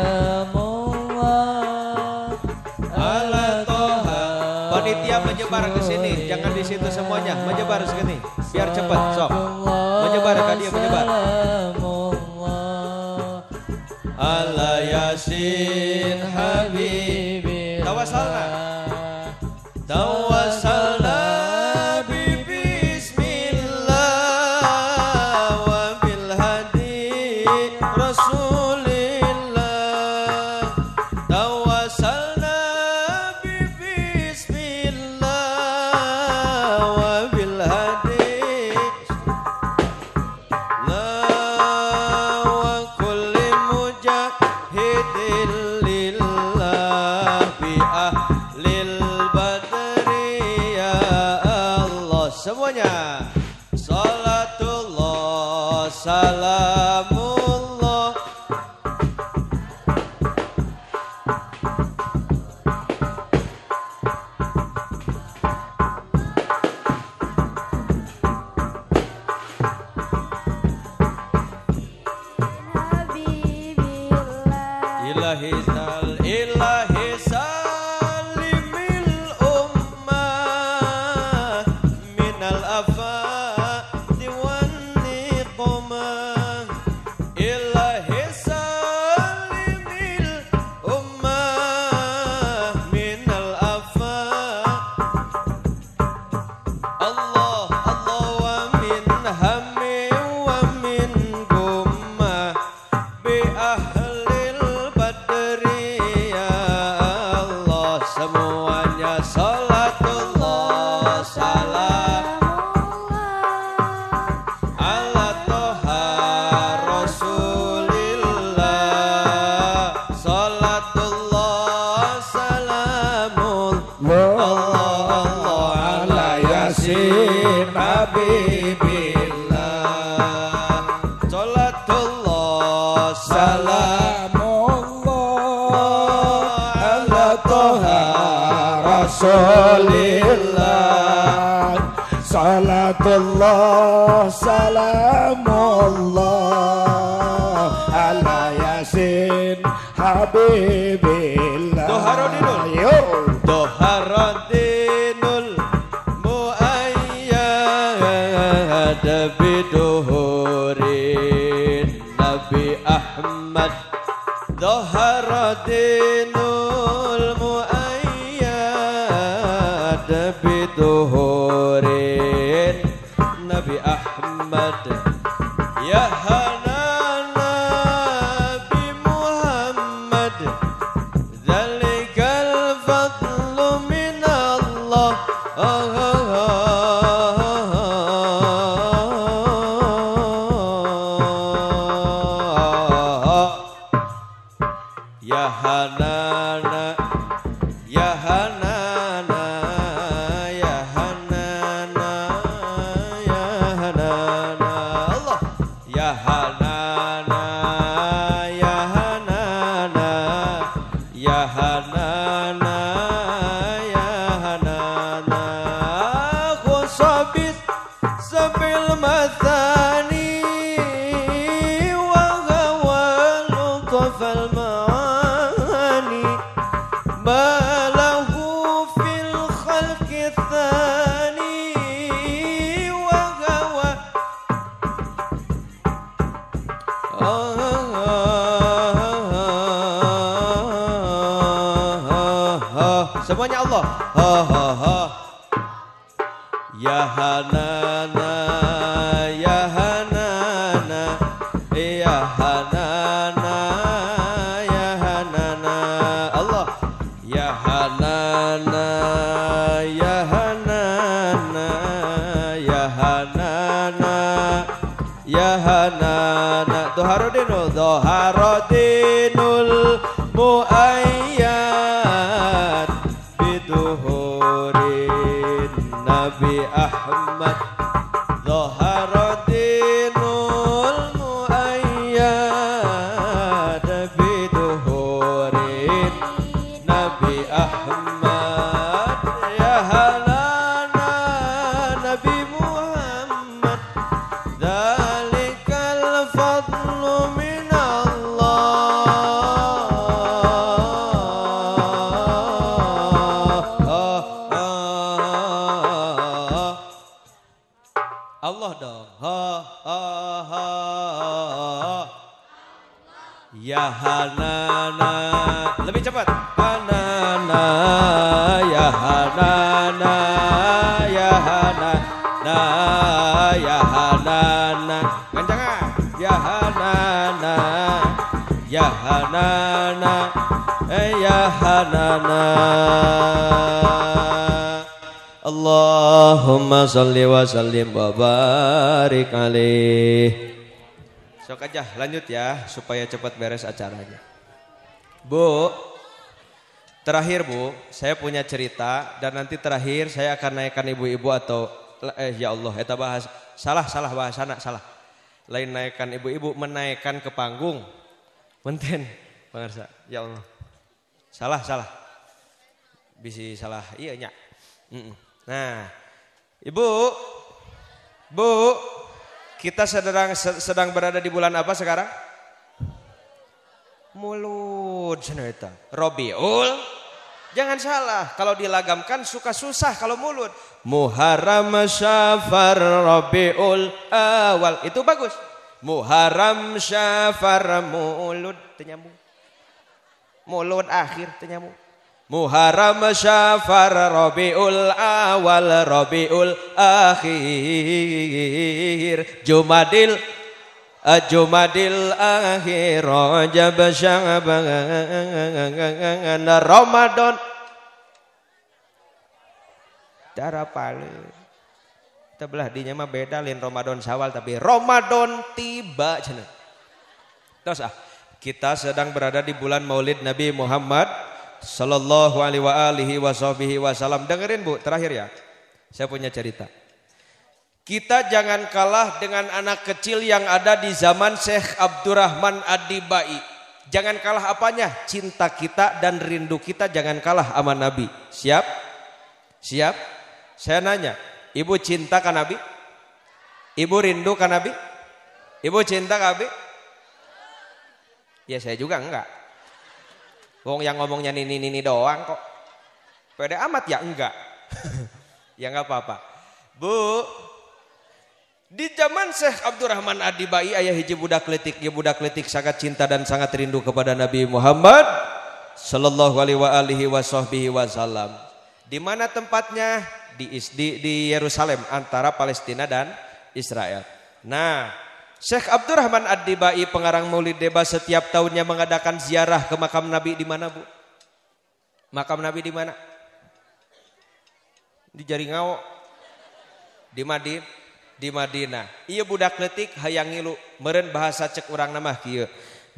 supaya cepat beres acaranya. Bu, terakhir Bu, saya punya cerita dan nanti terakhir saya akan naikkan ibu-ibu atau eh ya Allah, kita bahas salah salah bahasana salah. Lain naikkan ibu-ibu menaikkan ke panggung. Menten, pengarsa. Ya Allah. Salah salah. Bisi salah. Iya nya. Nah, Ibu, Bu, kita sedang sedang berada di bulan apa sekarang? mulut sana eta. Robiul jangan salah kalau dilagamkan suka susah kalau mulut. Muharram Syafar Robiul awal itu bagus. Muharram Syafar mulut tenyamu Mulut akhir tenyamu Muharram Syafar Robiul Awal Robiul Akhir Jumadil Jumadil akhir Rajab Syaban Ramadan cara paling kita belah dinya mah beda lain Ramadan Syawal tapi Ramadan tiba cina. Terus ah kita sedang berada di bulan Maulid Nabi Muhammad sallallahu alaihi wa alihi wasallam. Dengerin Bu, terakhir ya. Saya punya cerita. Kita jangan kalah dengan anak kecil yang ada di zaman Syekh Abdurrahman Adibai. Jangan kalah apanya? Cinta kita dan rindu kita jangan kalah sama Nabi. Siap? Siap? Saya nanya, ibu cinta kan Nabi? Ibu rindu kan Nabi? Ibu cinta kan Nabi? Ya saya juga enggak. Wong yang ngomongnya nini nini doang kok. Pede amat ya enggak. ya enggak apa-apa. Bu, di zaman Syekh Abdurrahman Adibai ayah hiji budak letik, ya budak letik sangat cinta dan sangat rindu kepada Nabi Muhammad sallallahu alaihi wa alihi Wa wasallam. Di mana tempatnya? Di di, di Yerusalem antara Palestina dan Israel. Nah, Syekh Abdurrahman Adibai pengarang Maulid Deba setiap tahunnya mengadakan ziarah ke makam Nabi di mana, Bu? Makam Nabi di mana? Di Jaringau. Di Madinah di Madinah ia budakngetik hayang ngilu me bahasa cek orang nama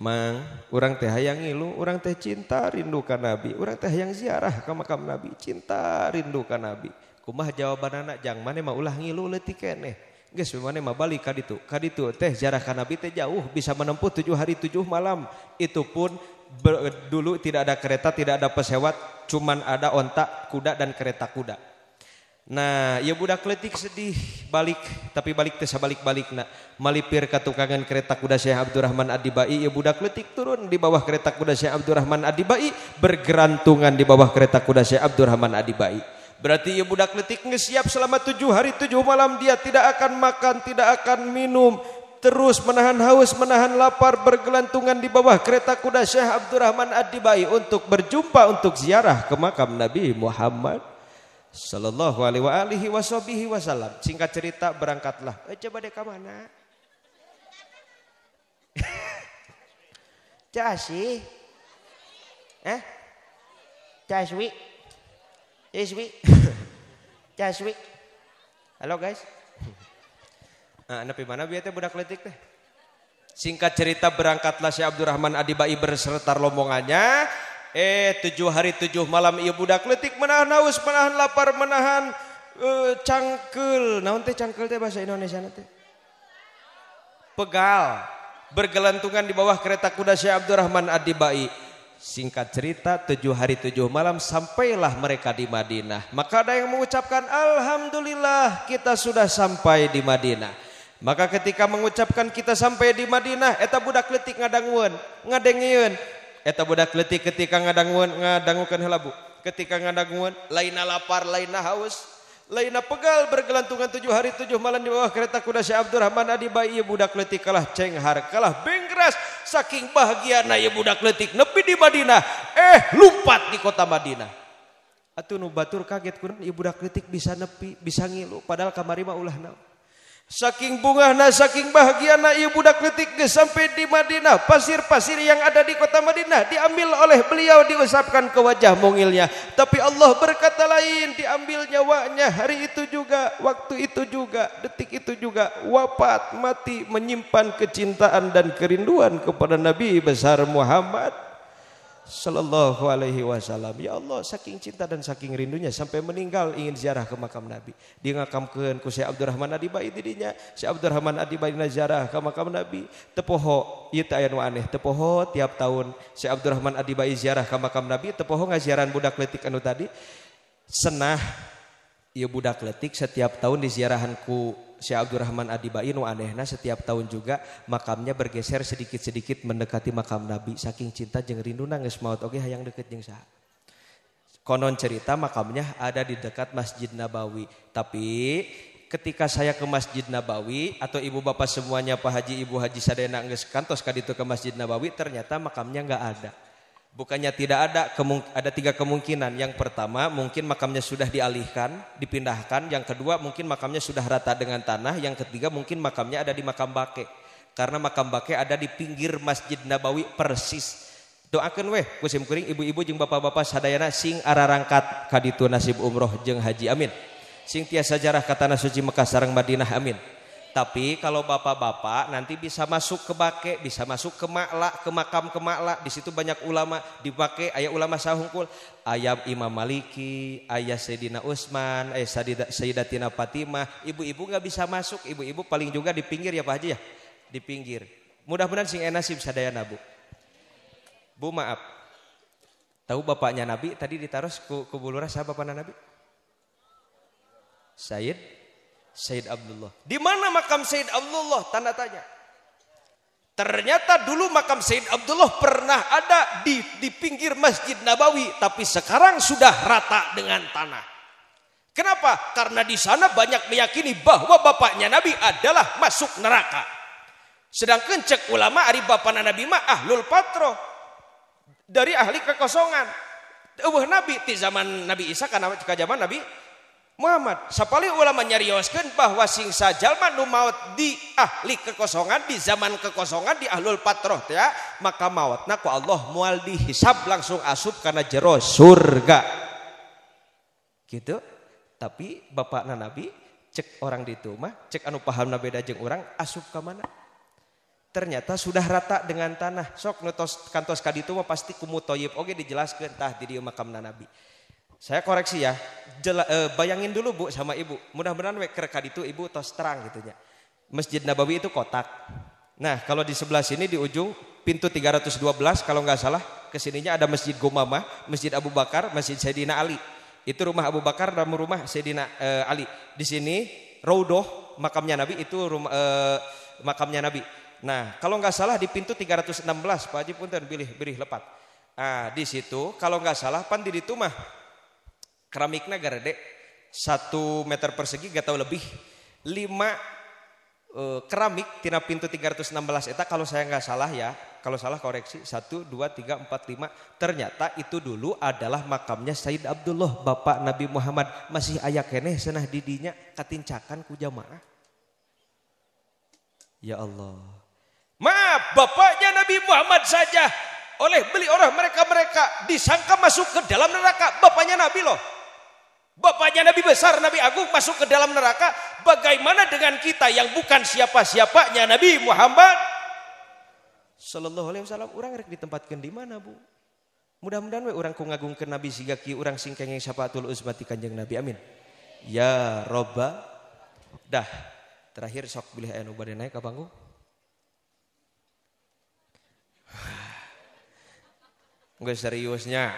Ma orang teh hayang ngilu orang teh cinta rindu kan nabi orang teh yang ziarah kamu makam nabi cinta rindu kan nabi kumah jawaban anak jangan mana mau ulah ngilu let eneh guys balik itu itu teh jarah nabi teh jauh bisa menempuh 7 hari 7 malam itupun dulu tidak ada kereta tidak ada pesawat cuman ada ontak kuda dan kereta kuda Nah, ya budak letik sedih balik tapi balik teh balik balik nak malipir ke tukangan kereta kuda Syekh Abdurrahman Adibai ya budak letik turun di bawah kereta kuda Syekh Abdurrahman Adibai bergerantungan di bawah kereta kuda Syekh Abdurrahman Adibai. Berarti ya budak letik ngesiap selama tujuh hari tujuh malam dia tidak akan makan, tidak akan minum, terus menahan haus, menahan lapar, bergelantungan di bawah kereta kuda Syekh Abdurrahman Adibai untuk berjumpa untuk ziarah ke makam Nabi Muhammad. Sallallahu alaihi wa alihi wa wasallam. Singkat cerita berangkatlah. Eh, coba deh ke mana? Jasi. Eh? Jaswi. Jaswi. Jaswi. Halo guys. Nah, nepi mana biar teh budak letik teh. Singkat cerita berangkatlah si Abdurrahman Adibai berserta rombongannya eh 7h hari 7 malam ia budak kletik menahan naus panahan lapar menahan eh, cangkel naun cangkel bahasa Indonesia nanti pegal bergelantungan di bawah kereta kudasya Ab Abduldurrahman Adibai singkat cerita 7h hari 7h malam sampailah mereka di Madinah maka ada yang mengucapkan Alhamdulillah kita sudah sampai di Madinah maka ketika mengucapkan kita sampai di Madinah Eeta budak kletik ngadang ngadenng-un budak kletik ketika ngadanggua ngadanggukanhalabu ketika ngadangguan lain lapar lain haus lain pegal bergelantungan 7 hari 7 malam di bawah kereta kuda Sy Abduldurrahmandi bay budak tik kalah ceng kalah Bengras saking bahagian na budak kletik nepi di Madinah ehpat di kota Madinah atuh Nu batur kaget Quran Ibudak tik bisa nepi bisa ngilu padahal kamarima ulah na Saking na saking na ibu budak leutik ke sampai di Madinah. Pasir-pasir yang ada di kota Madinah diambil oleh beliau diusapkan ke wajah mungilnya. Tapi Allah berkata lain, diambil nyawanya hari itu juga, waktu itu juga, detik itu juga. Wafat, mati menyimpan kecintaan dan kerinduan kepada Nabi besar Muhammad Shallallahu Alaihi Wasallam Allah saking cinta dan saking rindunya sampai meninggal ingin ziarah ke makam nabi dikam keku Sy Abdurrahman Adi bai didnya si Abdurrahman Adiziarah ke makam nabi tepohoeh tepoho tiap tahun si Abdurrahman Adi ziarah ke makam nabi tepoho ngaziaran budak kletik anu tadi senah ia budak kletik setiap tahun diziaahanku Syekh Abdurrahman Adibai nu anehna setiap tahun juga makamnya bergeser sedikit-sedikit mendekati makam Nabi saking cinta jeung rinduna geus maot oge hayang deket jeung saha. Konon cerita makamnya ada di dekat Masjid Nabawi, tapi ketika saya ke Masjid Nabawi atau ibu bapak semuanya Pak Haji Ibu Haji Sadena geus kantos ka ditu ke Masjid Nabawi ternyata makamnya enggak ada. Bukannya tidak ada, ada tiga kemungkinan. Yang pertama mungkin makamnya sudah dialihkan, dipindahkan. Yang kedua mungkin makamnya sudah rata dengan tanah. Yang ketiga mungkin makamnya ada di makam bake. Karena makam bake ada di pinggir Masjid Nabawi persis. Doakan weh kusim kuring ibu-ibu jeng bapak-bapak sadayana sing ararangkat kaditu nasib umroh jeng haji amin. Sing tiasa jarah katana suci Mekah sarang Madinah amin. Tapi kalau bapak-bapak nanti bisa masuk ke bake, bisa masuk ke makla, ke makam ke makla. Di situ banyak ulama dipakai, ayah ulama sahungkul, ayah Imam Maliki, ayah Sayyidina Usman, eh, ayah Sayyidatina Fatimah. Ibu-ibu nggak bisa masuk, ibu-ibu paling juga di pinggir ya Pak Haji ya, di pinggir. Mudah-mudahan sing enak sih bisa daya nabu. Bu maaf, tahu bapaknya Nabi tadi ditaruh ke kubulura siapa bapak Nabi? Sayyid Said Abdullah. Di mana makam Said Abdullah? Tanda tanya. Ternyata dulu makam Said Abdullah pernah ada di, di pinggir Masjid Nabawi, tapi sekarang sudah rata dengan tanah. Kenapa? Karena di sana banyak meyakini bahwa bapaknya Nabi adalah masuk neraka. Sedangkan cek ulama ari bapaknya Nabi mah ahlul patro dari ahli kekosongan. Uh, Nabi di zaman Nabi Isa karena zaman Nabi Muhammad Saali ulama nyarioskan bahwa singsajalman Nu maut di ahli kekosongan di zaman kekosongan di Alul patro ya maka maut na kok Allah mualdi hisab langsung asub karena jero surga gitu tapi ba Na nabi cek orang di rumah cek anu paham nabeda je orang asub ke mana ternyata sudah rata dengan tanah soknut kantoskan di rumah pasti kumu toyib Oke jelas ketah di dia makam nanabi Saya koreksi ya, jela, eh, bayangin dulu bu sama ibu, mudah-mudahan kereka itu ibu tos terang ya. Masjid Nabawi itu kotak. Nah kalau di sebelah sini di ujung pintu 312 kalau nggak salah, kesininya ada Masjid Gomama, Masjid Abu Bakar, Masjid Sayyidina Ali. Itu rumah Abu Bakar dan rumah Sayyidina e, Ali. Di sini Raudoh makamnya Nabi itu rumah, eh, makamnya Nabi. Nah kalau nggak salah di pintu 316 Pak Haji Punten pilih pilih lepat. Nah, di situ kalau nggak salah pan di mah keramiknya gara-dek satu meter persegi gak tahu lebih lima e, keramik tina pintu 316 eta kalau saya nggak salah ya kalau salah koreksi satu dua tiga empat lima ternyata itu dulu adalah makamnya Said Abdullah bapak Nabi Muhammad masih ayah keneh senah didinya katincakan ku jamaah ya Allah maaf bapaknya Nabi Muhammad saja oleh beli orang mereka-mereka disangka masuk ke dalam neraka bapaknya Nabi loh Bapaknya Nabi besar, Nabi Agung masuk ke dalam neraka. Bagaimana dengan kita yang bukan siapa-siapanya Nabi Muhammad? Sallallahu alaihi wasallam. Orang rek ditempatkan di mana bu? Mudah-mudahan we orang ku ke Nabi sigaki orang singkeng yang syafaatul uzmati kanjeng Nabi. Amin. Ya Robba. Dah. Terakhir sok bilih aya nu naik ka panggung. Enggak seriusnya.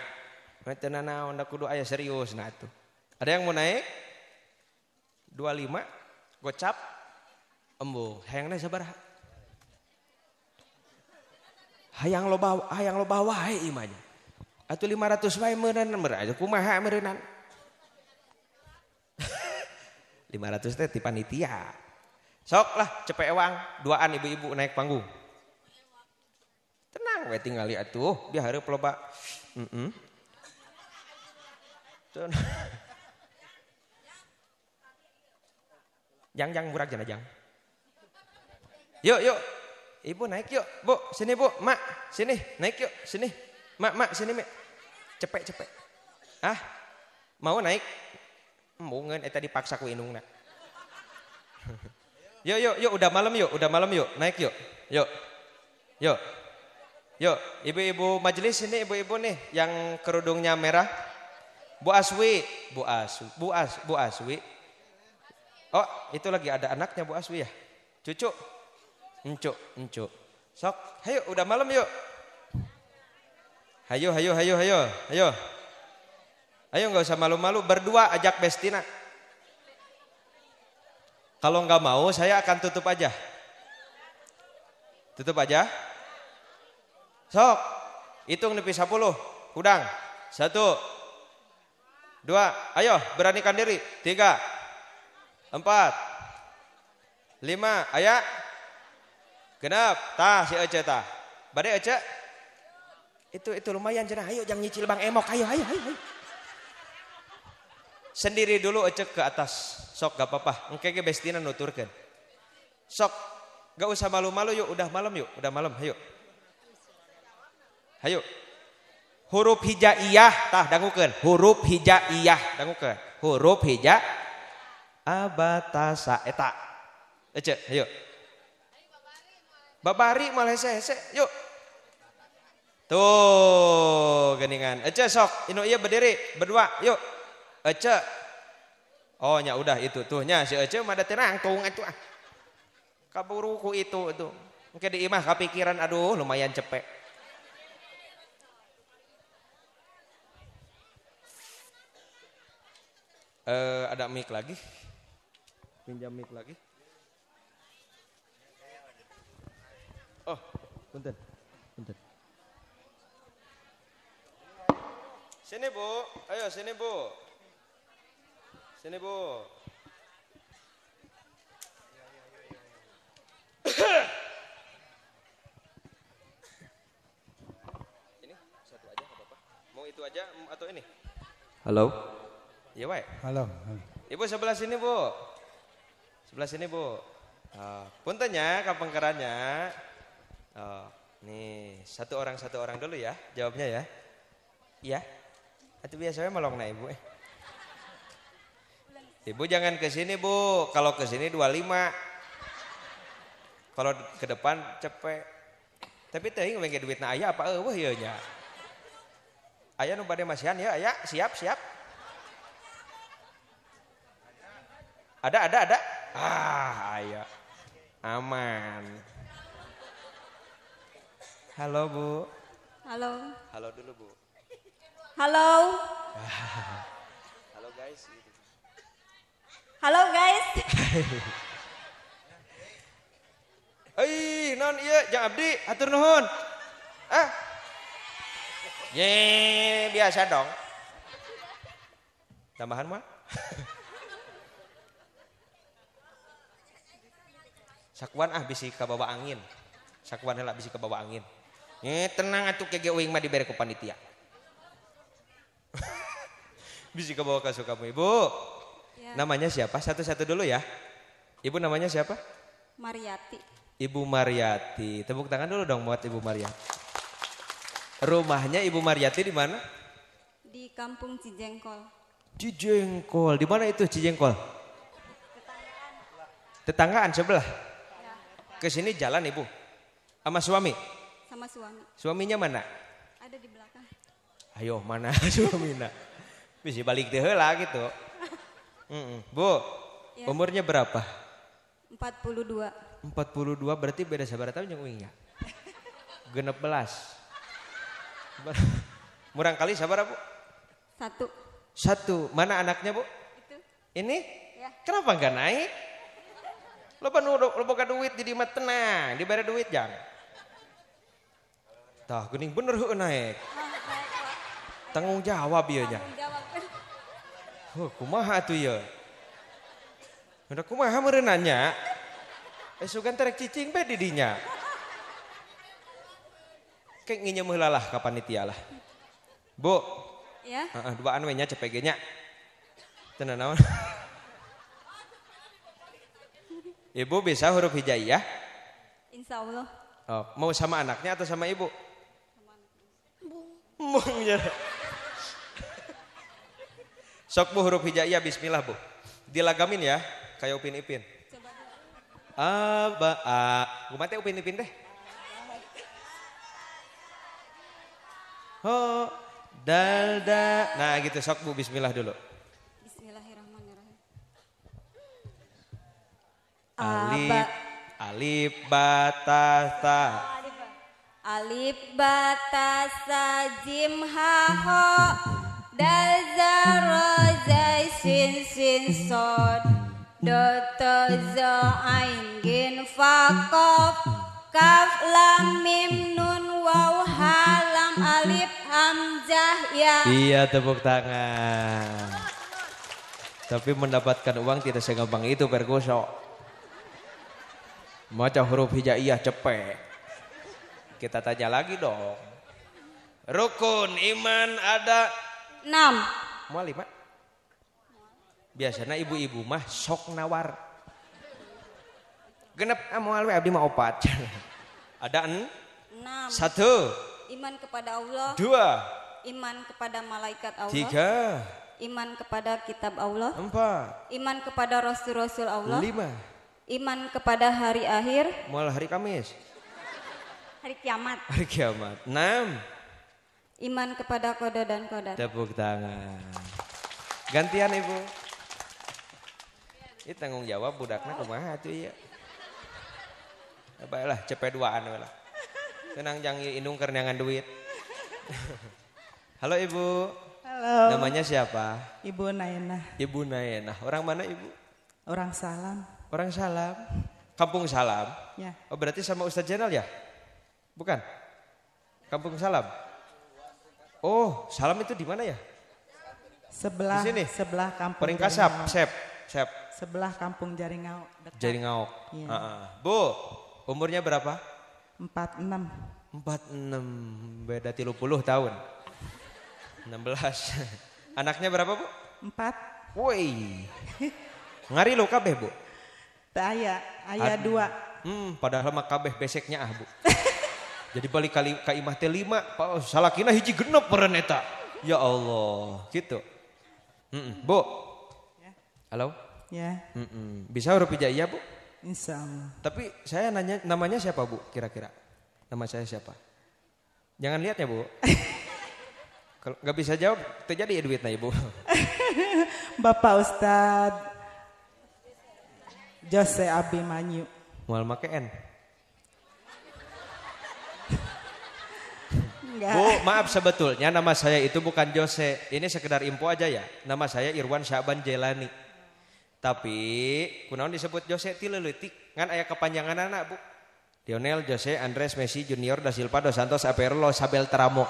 Mata nana onda kudu ayah serius nah itu. Ada yang mau naik? 25, gocap, embung. Hayangnya sabar. Hayang lo bawa, hayang lo bawa hai imanya. Atau 500 wae meureun meureun kumaha meureunan. 500 teh ti panitia. Sok lah cepet ewang, duaan ibu-ibu naik panggung. Tenang we tinggal tuh dia hareup loba. Heeh. Mm -mm. Jang jang burak jana jang. Yuk yuk. Ibu naik yuk. Bu, sini Bu. Mak, sini. Naik yuk. Sini. Mak, mak sini, Mak. Cepet, cepet. Ah. Mau naik? mau Mungkin eta eh, dipaksa ku indungna. yuk yuk yuk udah malam yuk, udah malam yuk. Naik yuk. Yuk. Yuk. Yuk, ibu-ibu majelis sini ibu-ibu nih yang kerudungnya merah. Bu Aswi, Bu Asu, Bu As, Bu Aswi, Oh, itu lagi ada anaknya Bu Aswi ya? Cucu? Encuk, encuk. Sok, ayo udah malam yuk. Hayo, hayo, hayo, hayo, Ayo. Ayo nggak usah malu-malu, berdua ajak Bestina. Kalau nggak mau, saya akan tutup aja. Tutup aja. Sok, hitung nepi 10. Udang. Satu. Dua. Ayo, beranikan diri. Tiga empat lima ayat genap tah si Ece tah badai Ece itu itu lumayan jenah ayo jangan nyicil Bang Emok ayo ayo ayo, sendiri dulu Ece ke atas sok gak apa-apa engke ge bestina nuturkeun sok gak usah malu-malu yuk udah malam yuk udah malam ayo ayo huruf hijaiyah tah dangukeun huruf hijaiyah dangukeun huruf hijaiyah abatasa eta. Eh, Ece, eh, ayo. Babari mulai hese yuk. Tuh, geningan. Ece eh, sok, Ino iya berdiri, berdua, yuk. Ece. Oh, ya udah itu tuhnya si Ece mah ada tung itu ah. Kaburuku itu itu. Mungkin di imah kepikiran aduh lumayan cepet. Uh, ada mic lagi pinjam mic lagi oh bentar. Bentar. sini bu ayo sini bu sini bu ini satu aja apa-apa mau itu aja atau ini halo ya wae halo. ibu sebelah sini bu Sebelah sini bu. Oh, eh, puntanya kapengkerannya. Oh, eh, nih satu orang satu orang dulu ya jawabnya ya. Iya. Itu biasanya melong naik ibu. Ibu jangan ke sini bu. Kalau ke sini 25. Kalau ke depan cepet. Tapi ingin duit duitna ayah apa eueuh ieu ya, nya. Ayah numpadnya masihan ya, ayah, siap siap. Ada, ada, ada. Ah, ayo. Aman. Halo, Bu. Halo. Halo dulu, Bu. Halo. Halo, guys. Halo, guys. Hei, non iya, jang abdi, atur nuhun. Ah. Ye, biasa dong. Tambahan mah? sakuan ah bisi ke bawah angin sakuan helak bisi ke bawah angin eh tenang atuh kege uing mah dibere ku panitia bisi ke bawah kasur kamu ibu ya. namanya siapa satu-satu dulu ya ibu namanya siapa Mariati Ibu Mariati tepuk tangan dulu dong buat Ibu Mariati rumahnya Ibu Mariati di mana di kampung Cijengkol Cijengkol di mana itu Cijengkol tetanggaan sebelah ke sini jalan Ibu. Sama suami? Sama suami. Suaminya mana? Ada di belakang. Ayo mana suaminya? Bisa balik deh lah gitu. Mm -mm. Bu, ya. umurnya berapa? 42. 42 berarti beda sabar tahun yang uingnya. Genep belas. Murang kali sabar Bu? Satu. Satu. Mana anaknya Bu? Itu. Ini? Ya. Kenapa nggak naik? Loba nu loba duit di dimat tenang, dibere duit jang. Tah geuning bener heuh naik. Tanggung jawab ieu nya. Heuh kumaha atuh ieu? Udah kumaha meureun nya? Eh sugan terek cicing bae di dinya. Kek nginya meula lah ka panitia lah. Bu. Ya. Heeh, duaan we nya CPG nya. Tenan naon? Ibu bisa huruf hijaiyah? Insya Allah. Oh, mau sama anaknya atau sama ibu? Sama anaknya. Sok bu huruf hijaiyah bismillah bu. Dilagamin ya, kayak Upin Ipin. Coba. Aba a. Gue teh Upin Ipin deh. Ho dal Nah gitu sok bu bismillah dulu. Ah, alif, Alif alif batasa. Alif batasa jim ha ho dal za ro zai sin sin sod do to ain gin fa kof kaf lam mim nun waw halam alif hamzah ya. Iya tepuk tangan. Tapi mendapatkan uang tidak segampang itu perkoso. Maca huruf hijaiyah cepet. Kita tanya lagi dong. Rukun iman ada enam. Mau lima? Biasanya ibu-ibu mah sok nawar. Genep amual ah, abdi mau opat. ada en? Enam. Satu. Iman kepada Allah. Dua. Iman kepada malaikat Allah. Tiga. Iman kepada kitab Allah. Empat. Iman kepada rasul-rasul Allah. Lima Iman kepada hari akhir. Mual hari Kamis. Hari kiamat. Hari kiamat. Enam. Iman kepada kode dan kodar. Tepuk tangan. Gantian ibu. Ini tanggung jawab budaknya kemana tuh iya. ya. Baiklah, cepet duaan lah. Tenang jangan indung kerenangan duit. Halo ibu. Halo. Namanya siapa? Ibu Nainah. Ibu Nainah. Orang mana ibu? Orang Salam. Orang Salam. Kampung Salam. Ya. Oh berarti sama Ustadz Jenal ya? Bukan? Kampung Salam. Oh, Salam itu di mana ya? Sebelah di sini. sebelah kampung. Peringkasap, Sep, Sep. Sebelah kampung Jaringau. Dekat. Jaringau. Ya. Uh -uh. Bu, umurnya berapa? 46. 46, beda 30 tahun. 16. Anaknya berapa, Bu? 4. Woi. Ngari lo kabeh, ya, Bu. Bahaya, ayah Ad, dua. Hmm, padahal mah kabeh beseknya ah bu. Jadi balik kali ka imah teh lima, salakina hiji genep meren eta. Ya Allah, gitu. Mm -mm. Bu. Ya. Halo? Ya. Mm -mm. Bisa huruf hijaiyah bu? Insya Allah. Tapi saya nanya namanya siapa bu kira-kira? Nama saya siapa? Jangan lihat ya bu. Kalau nggak bisa jawab, terjadi nah, ya duitnya ibu. Bapak Ustadz Jose Abimanyu. Mual make N. Enggak. Bu, maaf sebetulnya nama saya itu bukan Jose. Ini sekedar info aja ya. Nama saya Irwan Syaban Jelani. Tapi kunaon disebut Jose ti leutik ngan aya kepanjangan anak, Bu. Lionel Jose Andres Messi Junior da Silva dos Santos Aperlo Sabel Tramo.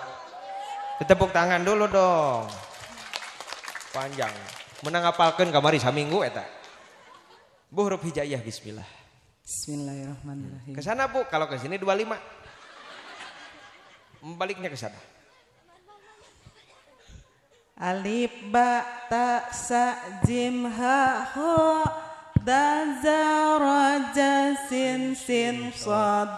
Tepuk tangan dulu dong. Panjang. Menang apalkeun kamari saminggu eta. Bu huruf hijaiyah bismillah. Bismillahirrahmanirrahim. Ke sana Bu, kalau ke sini 25. Membaliknya ke sana. Alif ba ta sa jim ha ho da za ra ja sin sin sad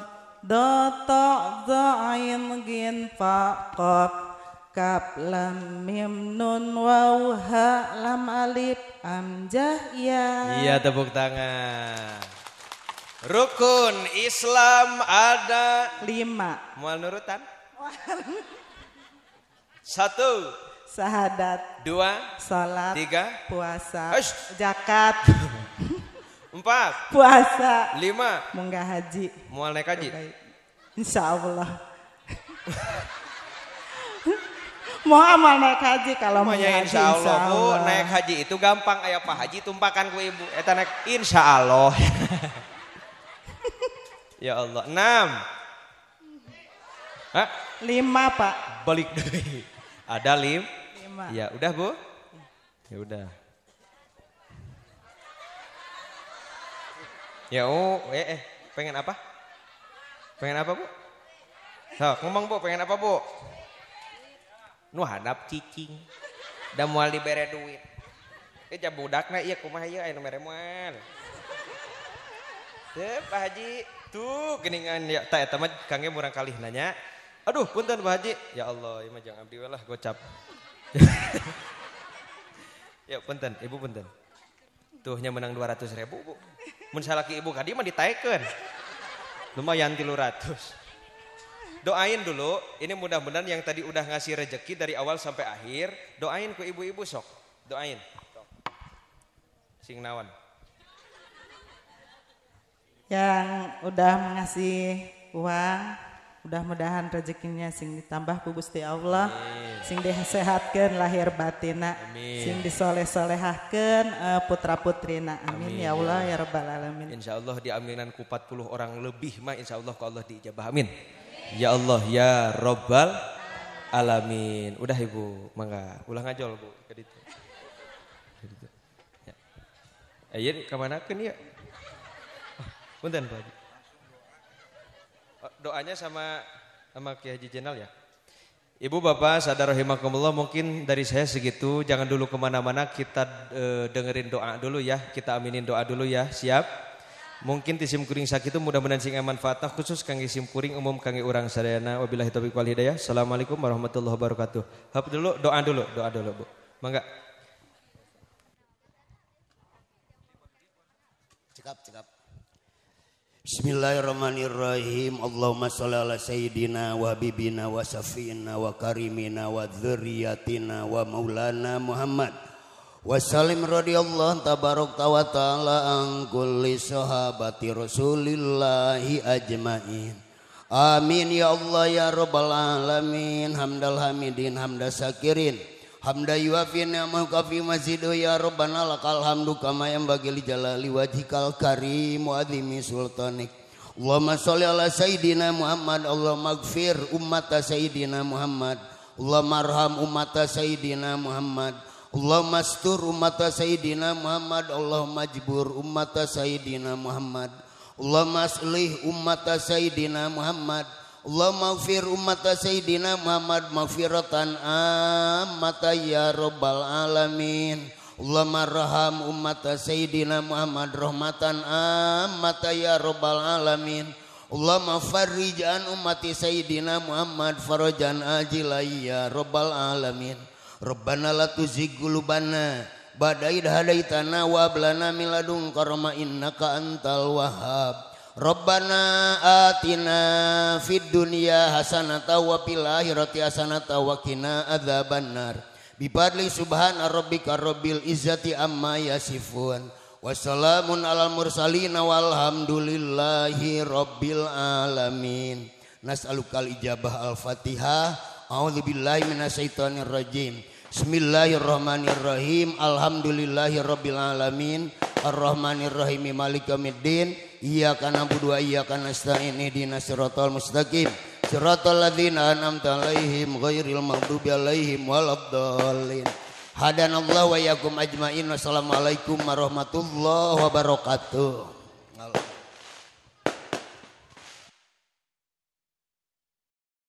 do ta za ain gin fa qaf Kap lam mim nun waw ha lam alif amjah ya. Iya tepuk tangan. Rukun Islam ada lima. Mual nurutan? Satu. Sahadat. Dua. Salat. Tiga. Puasa. Ush. Jakat. Empat. Puasa. Lima. Munggah haji. Mual naik haji. Insya Allah. Mau amal naik haji kalau mau naik insya Allah, insya Allah. Bu, naik haji itu gampang ayah Pak Haji tumpahkan ku ibu eta naik insya Allah ya Allah enam Hah? lima pak balik dulu ada lim lima ya udah bu ya udah ya oh eh, eh pengen apa pengen apa bu so, ngomong bu pengen apa bu nu hadap cicing dan mual dibere duit eh iya, jam budakna iya kumaha iya ayo mere mual teh Pak Haji tuh geningan ya tak eta ya, mah kange murang kalih nanya aduh punten Pak Haji ya Allah ieu iya mah jang abdi lah gocap ya punten ibu punten tuhnya menang 200 ribu bu mun salaki ibu kadi mah ditaekeun lumayan 300 doain dulu. Ini mudah-mudahan yang tadi udah ngasih rejeki dari awal sampai akhir, doain ke ibu-ibu sok. Doain. Sing nawan. Yang udah ngasih uang, mudah-mudahan rezekinya sing ditambah ku Gusti Allah Amin. sing disehatkan lahir batina Amin. sing disoleh-solehahkan uh, eh, putra putrina Amin. Amin. ya Allah ya Rabbal Alamin Insya Allah di aminan ku 40 orang lebih mah Insya Allah ku Allah diijabah Amin Ya Allah ya Robbal Alamin. Udah Ibu, mangga. Ulang aja loh Bu Kedito. ditu. Ya. Eh, Ayeuna iya, ka ya? Ah, punten Pak. Oh, doanya sama sama Kiai Haji Jenal ya. Ibu bapak sadar rahimakumullah mungkin dari saya segitu jangan dulu kemana-mana kita eh, dengerin doa dulu ya kita aminin doa dulu ya siap Mungkin di kuring sakit itu mudah-mudahan aman fatah khusus kangge kuring umum kangge orang sadayana. Wabillahi taufiq wal hidayah. Assalamualaikum warahmatullahi wabarakatuh. Hap dulu doa dulu, doa dulu Bu. Mangga. Cekap, cekap. Bismillahirrahmanirrahim. Allahumma shalli ala sayyidina wa habibina wa safina wa karimina wa dzurriyyatina wa maulana Muhammad Wasallim radhiyallahu tabarok wa ta'ala an kulli sahabati rasulillahi ajmain. Amin ya Allah ya rabbal alamin hamdal hamidin hamdal sakirin hamda yuafi ni'mal ya kafi masjidu ya rabbana lakal hamdu kama yang bagi li jalali wajikal karim wa azimi sultanik Allahumma salli ala sayyidina Muhammad Allah magfir ummata sayyidina Muhammad Allah marham ummata sayyidina Muhammad Allah astur umat Sayyidina Muhammad Allah jibur umat Sayyidina Muhammad Allah aslih umat Sayyidina Muhammad Allah ufir umat Sayyidina Muhammad maghfiratan amata ya rabbal alamin Allah marham umat Sayyidina Muhammad rahmatan amata ya rabbal alamin Allah farij umat Sayyidina Muhammad farajan ajilai ya rabbal alamin punya Robban latuziggulban Baada dahada tan wabla namilaadung karokaan tal wahab Robban atina fiiya hasanata wa lahiti sanaatawakina adabannar. Bibadli subhan Arab karobil izati amma yashifun Wasalamun alamursali nawalhamdulillahi robbil alamin Nas allukkal ijabah al-fatihha a dibillahsayitoanirajjiim. Bismillahirrahmanirrahim. Alhamdulillahirabbil Ar Arrahmanirrahim maliki yaumiddin. Iyyaka na'budu wa iyyaka nasta'in ihdinas siratal mustaqim. Siratal ladzina an'amta 'alaihim ghairil maghdubi 'alaihim waladdallin. Hadanallahu wa iyyakum ajmain. Wassalamualaikum warahmatullahi wabarakatuh.